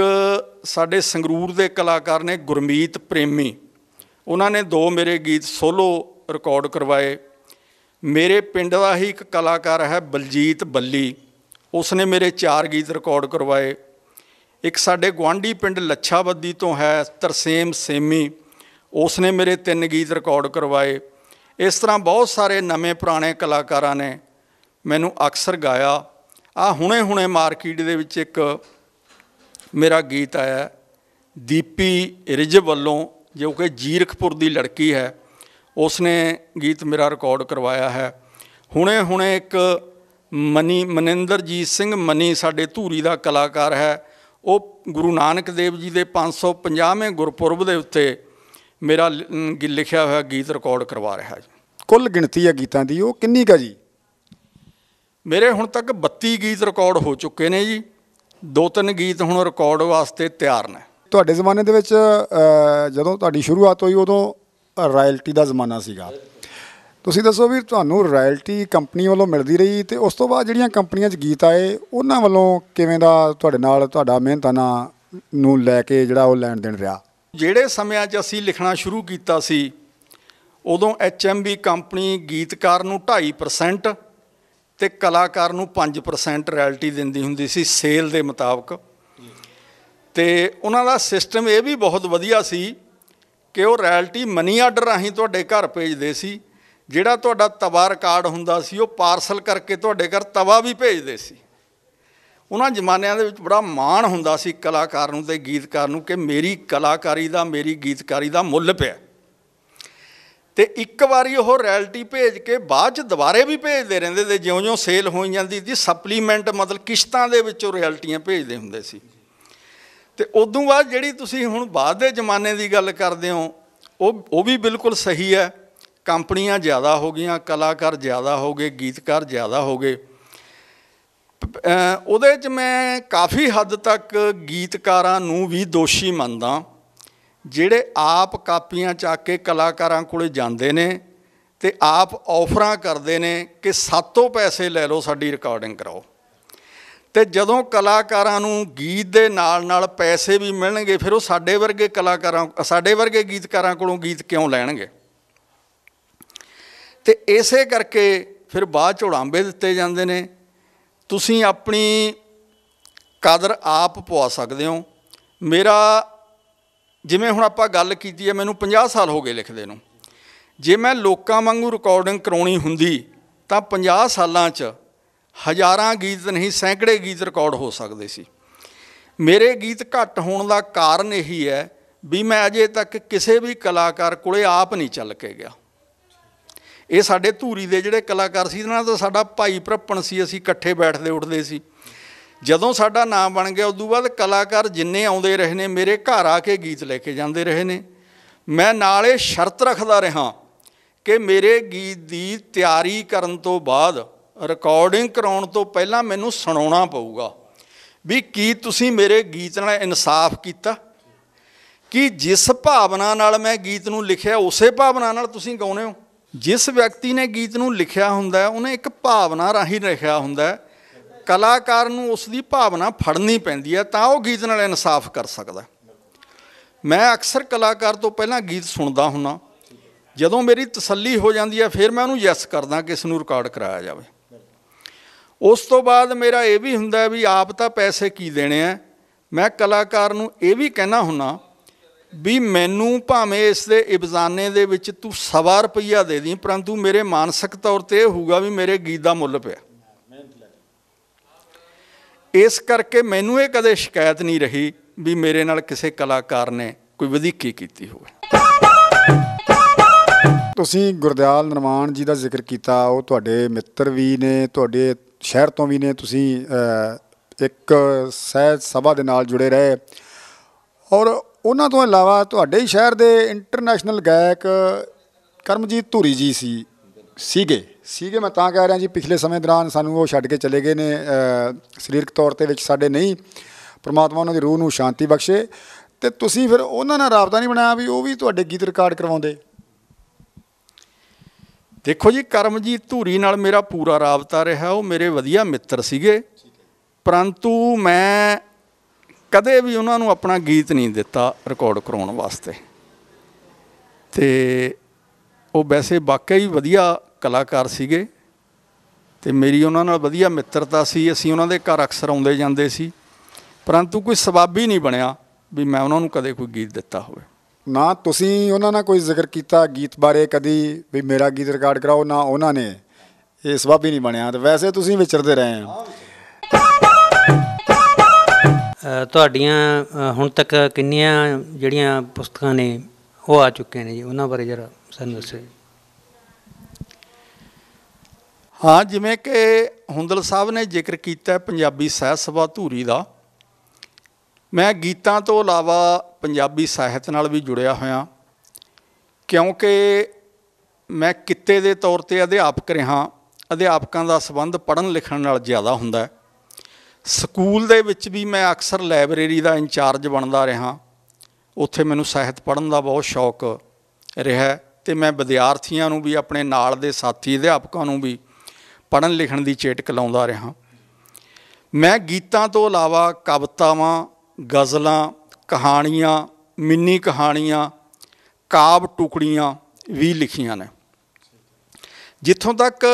A: ਸਾਡੇ ਸੰਗਰੂਰ ਦੇ ਕਲਾਕਾਰ ਨੇ ਗੁਰਮੀਤ ਪ੍ਰੇਮੀ ਉਹਨਾਂ ਨੇ ਦੋ ਮੇਰੇ ਗੀਤ ਸੋਲੋ ਰਿਕਾਰਡ ਕਰਵਾਏ ਮੇਰੇ ਪਿੰਡ ਦਾ ਹੀ ਇੱਕ ਕਲਾਕਾਰ ਹੈ ਬਲਜੀਤ ਬੱਲੀ ਉਸਨੇ ਮੇਰੇ ਚਾਰ ਗੀਤ ਰਿਕਾਰਡ ਕਰਵਾਏ ਇੱਕ ਸਾਡੇ ਗਵਾਂਢੀ ਪਿੰਡ ਲੱਛਾਬੱਦੀ ਤੋਂ ਹੈ ਤਰਸੇਮ ਸੇਮੀ ਉਸ ਨੇ ਮੇਰੇ ਤਿੰਨ ਗੀਤ ਰਿਕਾਰਡ ਕਰਵਾਏ ਇਸ ਤਰ੍ਹਾਂ ਬਹੁਤ ਸਾਰੇ ਨਵੇਂ ਪੁਰਾਣੇ ਕਲਾਕਾਰਾਂ ਨੇ ਮੈਨੂੰ ਅਕਸਰ ਗਾਇਆ ਆ ਹੁਣੇ-ਹੁਣੇ ਮਾਰਕੀਟ ਦੇ ਵਿੱਚ ਇੱਕ ਮੇਰਾ ਗੀਤ ਆਇਆ ਦੀਪੀ ਰਿਜ ਵੱਲੋਂ ਜੋ ਕਿ ਜੀਰਖਪੁਰ ਦੀ ਲੜਕੀ ਹੈ ਉਸ ਨੇ ਗੀਤ ਮੇਰਾ ਰਿਕਾਰਡ ਕਰਵਾਇਆ ਹੈ ਹੁਣੇ-ਹੁਣੇ ਇੱਕ ਮਨੀ ਮਨਿੰਦਰਜੀਤ ਸਿੰਘ ਮਨੀ ਸਾਡੇ ਧੂਰੀ ਦਾ ਕਲਾਕਾਰ ਹੈ ਉਹ ਗੁਰੂ ਨਾਨਕ ਦੇਵ ਜੀ ਦੇ 550ਵੇਂ ਗੁਰਪੁਰਬ ਦੇ ਉੱਤੇ ਮੇਰਾ ਲਿਖਿਆ ਹੋਇਆ ਗੀਤ ਰਿਕਾਰਡ ਕਰਵਾ ਰਿਹਾ ਜੀ
B: ਕੁੱਲ ਗਿਣਤੀ ਹੈ ਗੀਤਾਂ ਦੀ ਉਹ ਕਿੰਨੀ ਕਾ ਜੀ
A: ਮੇਰੇ ਹੁਣ ਤੱਕ 32 ਗੀਤ ਰਿਕਾਰਡ ਹੋ ਚੁੱਕੇ ਨੇ ਜੀ ਦੋ ਤਿੰਨ ਗੀਤ ਹੁਣ ਰਿਕਾਰਡ ਵਾਸਤੇ ਤਿਆਰ ਨੇ
B: ਤੁਹਾਡੇ ਜ਼ਮਾਨੇ ਦੇ ਵਿੱਚ ਜਦੋਂ ਤੁਹਾਡੀ ਸ਼ੁਰੂਆਤ ਹੋਈ ਉਦੋਂ ਰਾਇਲਟੀ ਦਾ ਜ਼ਮਾਨਾ ਸੀਗਾ ਤੁਸੀਂ ਦੱਸੋ ਵੀ ਤੁਹਾਨੂੰ ਰਾਇਲਟੀ ਕੰਪਨੀ ਵੱਲੋਂ ਮਿਲਦੀ ਰਹੀ ਤੇ ਉਸ ਤੋਂ ਬਾਅਦ ਜਿਹੜੀਆਂ ਕੰਪਨੀਆਂ 'ਚ ਗੀਤ ਆਏ ਉਹਨਾਂ ਵੱਲੋਂ ਕਿਵੇਂ ਦਾ ਤੁਹਾਡੇ ਨਾਲ ਤੁਹਾਡਾ ਮਿਹਨਤਾਨਾ ਨੂੰ ਲੈ ਕੇ ਜਿਹੜਾ ਉਹ ਲੈਣ ਦੇਣ ਰਿਹਾ
A: ਜਿਹੜੇ ਸਮਿਆਂ 'ਚ ਅਸੀਂ ਲਿਖਣਾ ਸ਼ੁਰੂ ਕੀਤਾ ਸੀ ਉਦੋਂ ਐਚਐਮਬੀ ਕੰਪਨੀ ਗੀਤਕਾਰ ਨੂੰ 2.5% ਤੇ ਕਲਾਕਾਰ ਨੂੰ 5% ਰਾਇਲਟੀ ਦਿੰਦੀ ਹੁੰਦੀ ਸੀ ਸੇਲ ਦੇ ਮੁਤਾਬਕ ਤੇ ਉਹਨਾਂ ਦਾ ਸਿਸਟਮ ਇਹ ਵੀ ਬਹੁਤ ਵਧੀਆ ਸੀ ਕਿ ਉਹ ਰਾਇਲਟੀ ਮਨੀ ਆਰਡਰ ਰਾਹੀਂ ਤੁਹਾਡੇ ਘਰ ਭੇਜਦੇ ਸੀ ਜਿਹੜਾ ਤੁਹਾਡਾ ਤਵਾ ਰਿਕਾਰਡ ਹੁੰਦਾ ਸੀ ਉਹ ਪਾਰਸਲ ਕਰਕੇ ਤੁਹਾਡੇ ਘਰ ਤਵਾ ਵੀ ਭੇਜਦੇ ਸੀ ਉਹਨਾਂ ਜ਼ਮਾਨਿਆਂ ਦੇ ਵਿੱਚ ਬੜਾ ਮਾਣ ਹੁੰਦਾ ਸੀ ਕਲਾਕਾਰ ਨੂੰ ਤੇ ਗੀਤਕਾਰ ਨੂੰ ਕਿ ਮੇਰੀ ਕਲਾਕਾਰੀ ਦਾ ਮੇਰੀ ਗੀਤਕਾਰੀ ਦਾ ਮੁੱਲ ਪਿਆ ਤੇ ਇੱਕ ਵਾਰੀ ਉਹ ਰੈਲਟੀ ਭੇਜ ਕੇ ਬਾਅਦ ਚ ਦੁਬਾਰੇ ਵੀ ਭੇਜਦੇ ਰਹਿੰਦੇ ਤੇ ਜਿਉਂ-ਜਿਉਂ ਸੇਲ ਹੋਈ ਜਾਂਦੀ ਸੀ ਸਪਲੀਮੈਂਟ ਮਤਲਬ ਕਿਸ਼ਤਾਂ ਦੇ ਵਿੱਚੋਂ ਰੈਲਟੀਆਂ ਭੇਜਦੇ ਹੁੰਦੇ ਸੀ ਤੇ ਉਦੋਂ ਬਾਅਦ ਜਿਹੜੀ ਤੁਸੀਂ ਹੁਣ ਬਾਅਦ ਦੇ ਜ਼ਮਾਨੇ ਦੀ ਗੱਲ ਕਰਦੇ ਹੋ ਉਹ ਉਹ ਵੀ ਬਿਲਕੁਲ ਸਹੀ ਹੈ ਕੰਪਨੀਆਂ ਜ਼ਿਆਦਾ ਹੋ ਗਈਆਂ ਕਲਾਕਾਰ ਜ਼ਿਆਦਾ ਹੋ ਗਏ ਗੀਤਕਾਰ ਜ਼ਿਆਦਾ ਹੋ ਗਏ ਉਹਦੇ 'ਚ ਮੈਂ ਕਾਫੀ ਹੱਦ ਤੱਕ ਗੀਤਕਾਰਾਂ ਨੂੰ ਵੀ ਦੋਸ਼ੀ ਮੰਨਦਾ ਜਿਹੜੇ ਆਪ ਕਾਪੀਆਂ ਚੱਕ ਕੇ ਕਲਾਕਾਰਾਂ ਕੋਲੇ ਜਾਂਦੇ ਨੇ ਤੇ ਆਪ ਆਫਰਾਂ ਕਰਦੇ ਨੇ ਕਿ ਸਾਤੋਂ ਪੈਸੇ ਲੈ ਲਓ ਸਾਡੀ ਰਿਕਾਰਡਿੰਗ ਕਰਾਓ ਤੇ ਜਦੋਂ ਕਲਾਕਾਰਾਂ ਨੂੰ ਗੀਤ ਦੇ ਨਾਲ ਨਾਲ ਪੈਸੇ ਵੀ ਮਿਲਣਗੇ ਫਿਰ ਉਹ ਸਾਡੇ ਵਰਗੇ ਕਲਾਕਾਰਾਂ ਸਾਡੇ ਵਰਗੇ ਗੀਤਕਾਰਾਂ ਕੋਲੋਂ ਗੀਤ ਕਿਉਂ ਲੈਣਗੇ ਤੇ ਇਸੇ ਕਰਕੇ ਫਿਰ ਬਾਅਦ ਝੋੜਾਂਬੇ ਦਿੱਤੇ ਜਾਂਦੇ ਨੇ ਤੁਸੀਂ ਆਪਣੀ ਕਦਰ ਆਪ ਪਵਾ ਸਕਦੇ ਹੋ ਮੇਰਾ ਜਿਵੇਂ ਹੁਣ ਆਪਾਂ ਗੱਲ ਕੀਤੀ ਹੈ ਮੈਨੂੰ 50 ਸਾਲ ਹੋ ਗਏ ਲਿਖਦੇ ਨੂੰ ਜੇ ਮੈਂ ਲੋਕਾਂ ਵਾਂਗੂ ਰਿਕਾਰਡਿੰਗ ਕਰਾਉਣੀ ਹੁੰਦੀ ਤਾਂ 50 ਸਾਲਾਂ 'ਚ ਹਜ਼ਾਰਾਂ ਗੀਤ ਨਹੀਂ ਸੈਂਕੜੇ ਗੀਤ ਰਿਕਾਰਡ ਹੋ ਸਕਦੇ ਸੀ ਮੇਰੇ ਗੀਤ ਘੱਟ ਹੋਣ ਦਾ ਕਾਰਨ ਇਹੀ ਹੈ ਵੀ ਮੈਂ ਅਜੇ ਤੱਕ ਕਿਸੇ ਵੀ ਕਲਾਕਾਰ ਕੋਲੇ ਆਪ ਨਹੀਂ ਚੱਲ ਕੇ ਗਿਆ ਇਹ ਸਾਡੇ ਧੂਰੀ ਦੇ ਜਿਹੜੇ ਕਲਾਕਾਰ ਸੀ ਇਹਨਾਂ ਦਾ ਸਾਡਾ ਭਾਈ ਭਰਪਣ ਸੀ ਅਸੀਂ ਇਕੱਠੇ ਬੈਠਦੇ ਉੱਠਦੇ ਸੀ ਜਦੋਂ ਸਾਡਾ ਨਾਮ ਬਣ ਗਿਆ ਉਸ ਤੋਂ ਬਾਅਦ ਕਲਾਕਾਰ ਜਿੰਨੇ ਆਉਂਦੇ ਰਹੇ ਨੇ ਮੇਰੇ ਘਰ ਆ ਕੇ ਗੀਤ ਲੈ ਕੇ ਜਾਂਦੇ ਰਹੇ ਨੇ ਮੈਂ ਨਾਲੇ ਸ਼ਰਤ ਰੱਖਦਾ ਰਿਹਾ ਕਿ ਮੇਰੇ ਗੀਤ ਦੀ ਤਿਆਰੀ ਕਰਨ ਤੋਂ ਬਾਅਦ ਰਿਕਾਰਡਿੰਗ ਕਰਾਉਣ ਤੋਂ ਪਹਿਲਾਂ ਮੈਨੂੰ ਸੁਣਾਉਣਾ ਪਊਗਾ ਵੀ ਕੀ ਤੁਸੀਂ ਮੇਰੇ ਗੀਤ ਨਾਲ ਇਨਸਾਫ ਕੀਤਾ ਕਿ ਜਿਸ ਭਾਵਨਾ ਨਾਲ ਮੈਂ ਗੀਤ ਨੂੰ ਲਿਖਿਆ ਉਸੇ ਭਾਵਨਾ ਨਾਲ ਤੁਸੀਂ ਗਾਉਨੇ ਹੋ ਜਿਸ ਵਿਅਕਤੀ ਨੇ ਗੀਤ ਨੂੰ ਲਿਖਿਆ ਹੁੰਦਾ ਉਹਨੇ ਇੱਕ ਭਾਵਨਾ ਰਾਹੀਂ ਲਿਖਿਆ ਹੁੰਦਾ ਕਲਾਕਾਰ ਨੂੰ ਉਸ ਦੀ ਭਾਵਨਾ ਫੜਨੀ ਪੈਂਦੀ ਹੈ ਤਾਂ ਉਹ ਗੀਤ ਨਾਲ ਇਨਸਾਫ ਕਰ ਸਕਦਾ ਮੈਂ ਅਕਸਰ ਕਲਾਕਾਰ ਤੋਂ ਪਹਿਲਾਂ ਗੀਤ ਸੁਣਦਾ ਹੁੰਨਾ ਜਦੋਂ ਮੇਰੀ ਤਸੱਲੀ ਹੋ ਜਾਂਦੀ ਹੈ ਫਿਰ ਮੈਂ ਉਹਨੂੰ ਯੈਸ ਕਰਦਾ ਕਿ ਇਸ ਨੂੰ ਰਿਕਾਰਡ ਕਰਾਇਆ ਜਾਵੇ ਉਸ ਤੋਂ ਬਾਅਦ ਮੇਰਾ ਇਹ ਵੀ ਹੁੰਦਾ ਵੀ ਆਪ ਤਾਂ ਪੈਸੇ ਕੀ ਦੇਣੇ ਆ ਮੈਂ ਕਲਾਕਾਰ ਨੂੰ ਇਹ ਵੀ ਕਹਿਣਾ ਹੁੰਨਾ ਵੀ ਮੈਨੂੰ ਭਾਵੇਂ ਇਸ ਦੇ ਇਬਜ਼ਾਨੇ ਦੇ ਵਿੱਚ ਤੂੰ ਸਵਾ ਰੁਪਈਆ ਦੇ ਦੀ ਪਰੰਤੂ ਮੇਰੇ ਮਾਨਸਿਕ ਤੌਰ ਤੇ ਇਹ ਹੋਊਗਾ ਵੀ ਮੇਰੇ ਗੀਤ ਦਾ ਮੁੱਲ ਪਿਆ ਇਸ ਕਰਕੇ ਮੈਨੂੰ ਇਹ ਕਦੇ ਸ਼ਿਕਾਇਤ ਨਹੀਂ ਰਹੀ ਵੀ ਮੇਰੇ ਨਾਲ ਕਿਸੇ ਕਲਾਕਾਰ ਨੇ ਕੋਈ ਵਧੀਕੀ ਕੀਤੀ ਹੋਵੇ
B: ਤੁਸੀਂ ਗੁਰਦਿਆਲ ਨਿਰਮਾਨ ਜੀ ਦਾ ਜ਼ਿਕਰ ਕੀਤਾ ਉਹ ਤੁਹਾਡੇ ਮਿੱਤਰ ਵੀ ਨੇ ਤੁਹਾਡੇ ਸ਼ਹਿਰ ਤੋਂ ਵੀ ਨੇ ਤੁਸੀਂ ਇੱਕ ਸਹਿਜ ਸਭਾ ਦੇ ਨਾਲ ਜੁੜੇ ਰਹੇ ਔਰ ਉਹਨਾਂ ਤੋਂ ਇਲਾਵਾ ਤੁਹਾਡੇ ਹੀ ਸ਼ਹਿਰ ਦੇ ਇੰਟਰਨੈਸ਼ਨਲ ਗਾਇਕ ਕਰਮਜੀਤ ਧੂਰੀ ਜੀ ਸੀ ਸੀਗੇ ਸੀਗੇ ਮੈਂ ਤਾਂ ਕਹਿ ਰਿਹਾ ਜੀ ਪਿਛਲੇ ਸਮੇਂ ਦੌਰਾਨ ਸਾਨੂੰ ਉਹ ਛੱਡ ਕੇ ਚਲੇ ਗਏ ਨੇ ਸਰੀਰਕ ਤੌਰ ਤੇ ਵਿੱਚ ਸਾਡੇ ਨਹੀਂ ਪ੍ਰਮਾਤਮਾ ਉਹਨਾਂ ਦੀ ਰੂਹ ਨੂੰ ਸ਼ਾਂਤੀ ਬਖਸ਼ੇ ਤੇ
A: ਤੁਸੀਂ ਫਿਰ ਉਹਨਾਂ ਨਾਲ ਰਾਬਤਾ ਨਹੀਂ ਬਣਾਇਆ ਵੀ
B: ਉਹ ਵੀ ਤੁਹਾਡੇ ਗੀਤ ਰਿਕਾਰਡ ਕਰਵਾਉਂਦੇ
A: ਦੇਖੋ ਜੀ ਕਰਮਜੀਤ ਧੂਰੀ ਨਾਲ ਮੇਰਾ ਪੂਰਾ ਰਾਬਤਾ ਰਿਹਾ ਉਹ ਮੇਰੇ ਵਧੀਆ ਮਿੱਤਰ ਸੀਗੇ ਪਰੰਤੂ ਮੈਂ ਕਦੇ ਵੀ ਉਹਨਾਂ ਨੂੰ ਆਪਣਾ ਗੀਤ ਨਹੀਂ ਦਿੱਤਾ ਰਿਕਾਰਡ ਕਰਾਉਣ ਵਾਸਤੇ ਤੇ ਉਹ ਵੈਸੇ ਵਾਕਈ ਵਧੀਆ ਕਲਾਕਾਰ ਸੀਗੇ ਤੇ ਮੇਰੀ ਉਹਨਾਂ ਨਾਲ ਵਧੀਆ ਮਿੱਤਰਤਾ ਸੀ ਅਸੀਂ ਉਹਨਾਂ ਦੇ ਘਰ ਅਕਸਰ ਆਉਂਦੇ ਜਾਂਦੇ ਸੀ ਪਰੰਤੂ ਕੋਈ ਸਬਬ ਹੀ ਨਹੀਂ ਬਣਿਆ ਵੀ ਮੈਂ ਉਹਨਾਂ ਨੂੰ ਕਦੇ ਕੋਈ ਗੀਤ ਦਿੱਤਾ ਹੋਵੇ
B: ਨਾ ਤੁਸੀਂ ਉਹਨਾਂ ਨਾਲ ਕੋਈ ਜ਼ਿਕਰ ਕੀਤਾ ਗੀਤ ਬਾਰੇ ਕਦੀ ਵੀ ਮੇਰਾ ਗੀਤ ਰਿਕਾਰਡ ਕਰਾਓ ਨਾ ਉਹਨਾਂ ਨੇ ਇਹ ਸਬਬ ਹੀ ਨਹੀਂ ਬਣਿਆ ਤੇ ਵੈਸੇ ਤੁਸੀਂ ਵਿਚਰਦੇ ਰਹੇ ਆ ਤੁਹਾਡੀਆਂ ਹੁਣ ਤੱਕ ਕਿੰਨੀਆਂ ਜਿਹੜੀਆਂ ਪੁਸਤਕਾਂ ਨੇ ਉਹ ਆ ਚੁੱਕੀਆਂ ਨੇ ਜੀ ਉਹਨਾਂ ਬਾਰੇ ਜਰਾ ਸਾਨੂੰ ਦੱਸੋ
A: ਹਾਂ ਜਿਵੇਂ ਕਿ ਹੁੰਦਲ ਸਾਹਿਬ ਨੇ ਜ਼ਿਕਰ ਕੀਤਾ ਪੰਜਾਬੀ ਸਾਹਿਤ ਸਭਾ ਧੂਰੀ ਦਾ ਮੈਂ ਗੀਤਾਂ ਤੋਂ ਇਲਾਵਾ ਪੰਜਾਬੀ ਸਾਹਿਤ ਨਾਲ ਵੀ ਜੁੜਿਆ ਹੋਇਆ ਕਿਉਂਕਿ ਮੈਂ ਕਿੱਤੇ ਦੇ ਤੌਰ ਤੇ ਅਧਿਆਪਕ ਰਿਹਾ ਅਧਿਆਪਕਾਂ ਦਾ ਸਬੰਧ ਪੜਨ ਲਿਖਣ ਨਾਲ ਜ਼ਿਆਦਾ ਹੁੰਦਾ ਹੈ ਸਕੂਲ ਦੇ ਵਿੱਚ ਵੀ ਮੈਂ ਅਕਸਰ ਲਾਇਬ੍ਰੇਰੀ ਦਾ ਇੰਚਾਰਜ ਬਣਦਾ ਰਿਹਾ ਉੱਥੇ ਮੈਨੂੰ ਸਾਹਿਤ ਪੜ੍ਹਨ ਦਾ ਬਹੁਤ ਸ਼ੌਕ ਰਿਹਾ ਤੇ ਮੈਂ ਵਿਦਿਆਰਥੀਆਂ ਨੂੰ ਵੀ ਆਪਣੇ ਨਾਲ ਦੇ ਸਾਥੀ ਅਧਿਆਪਕਾਂ ਨੂੰ ਵੀ ਪੜ੍ਹਨ ਲਿਖਣ ਦੀ ਚੇਟਕ ਲਾਉਂਦਾ ਰਿਹਾ ਮੈਂ ਗੀਤਾਂ ਤੋਂ ਇਲਾਵਾ ਕਵਿਤਾਵਾਂ ਗਜ਼ਲਾਂ ਕਹਾਣੀਆਂ ਮਿੰਨੀ ਕਹਾਣੀਆਂ ਕਾਵ ਟੁਕੜੀਆਂ ਵੀ ਲਿਖੀਆਂ ਨੇ ਜਿੱਥੋਂ ਤੱਕ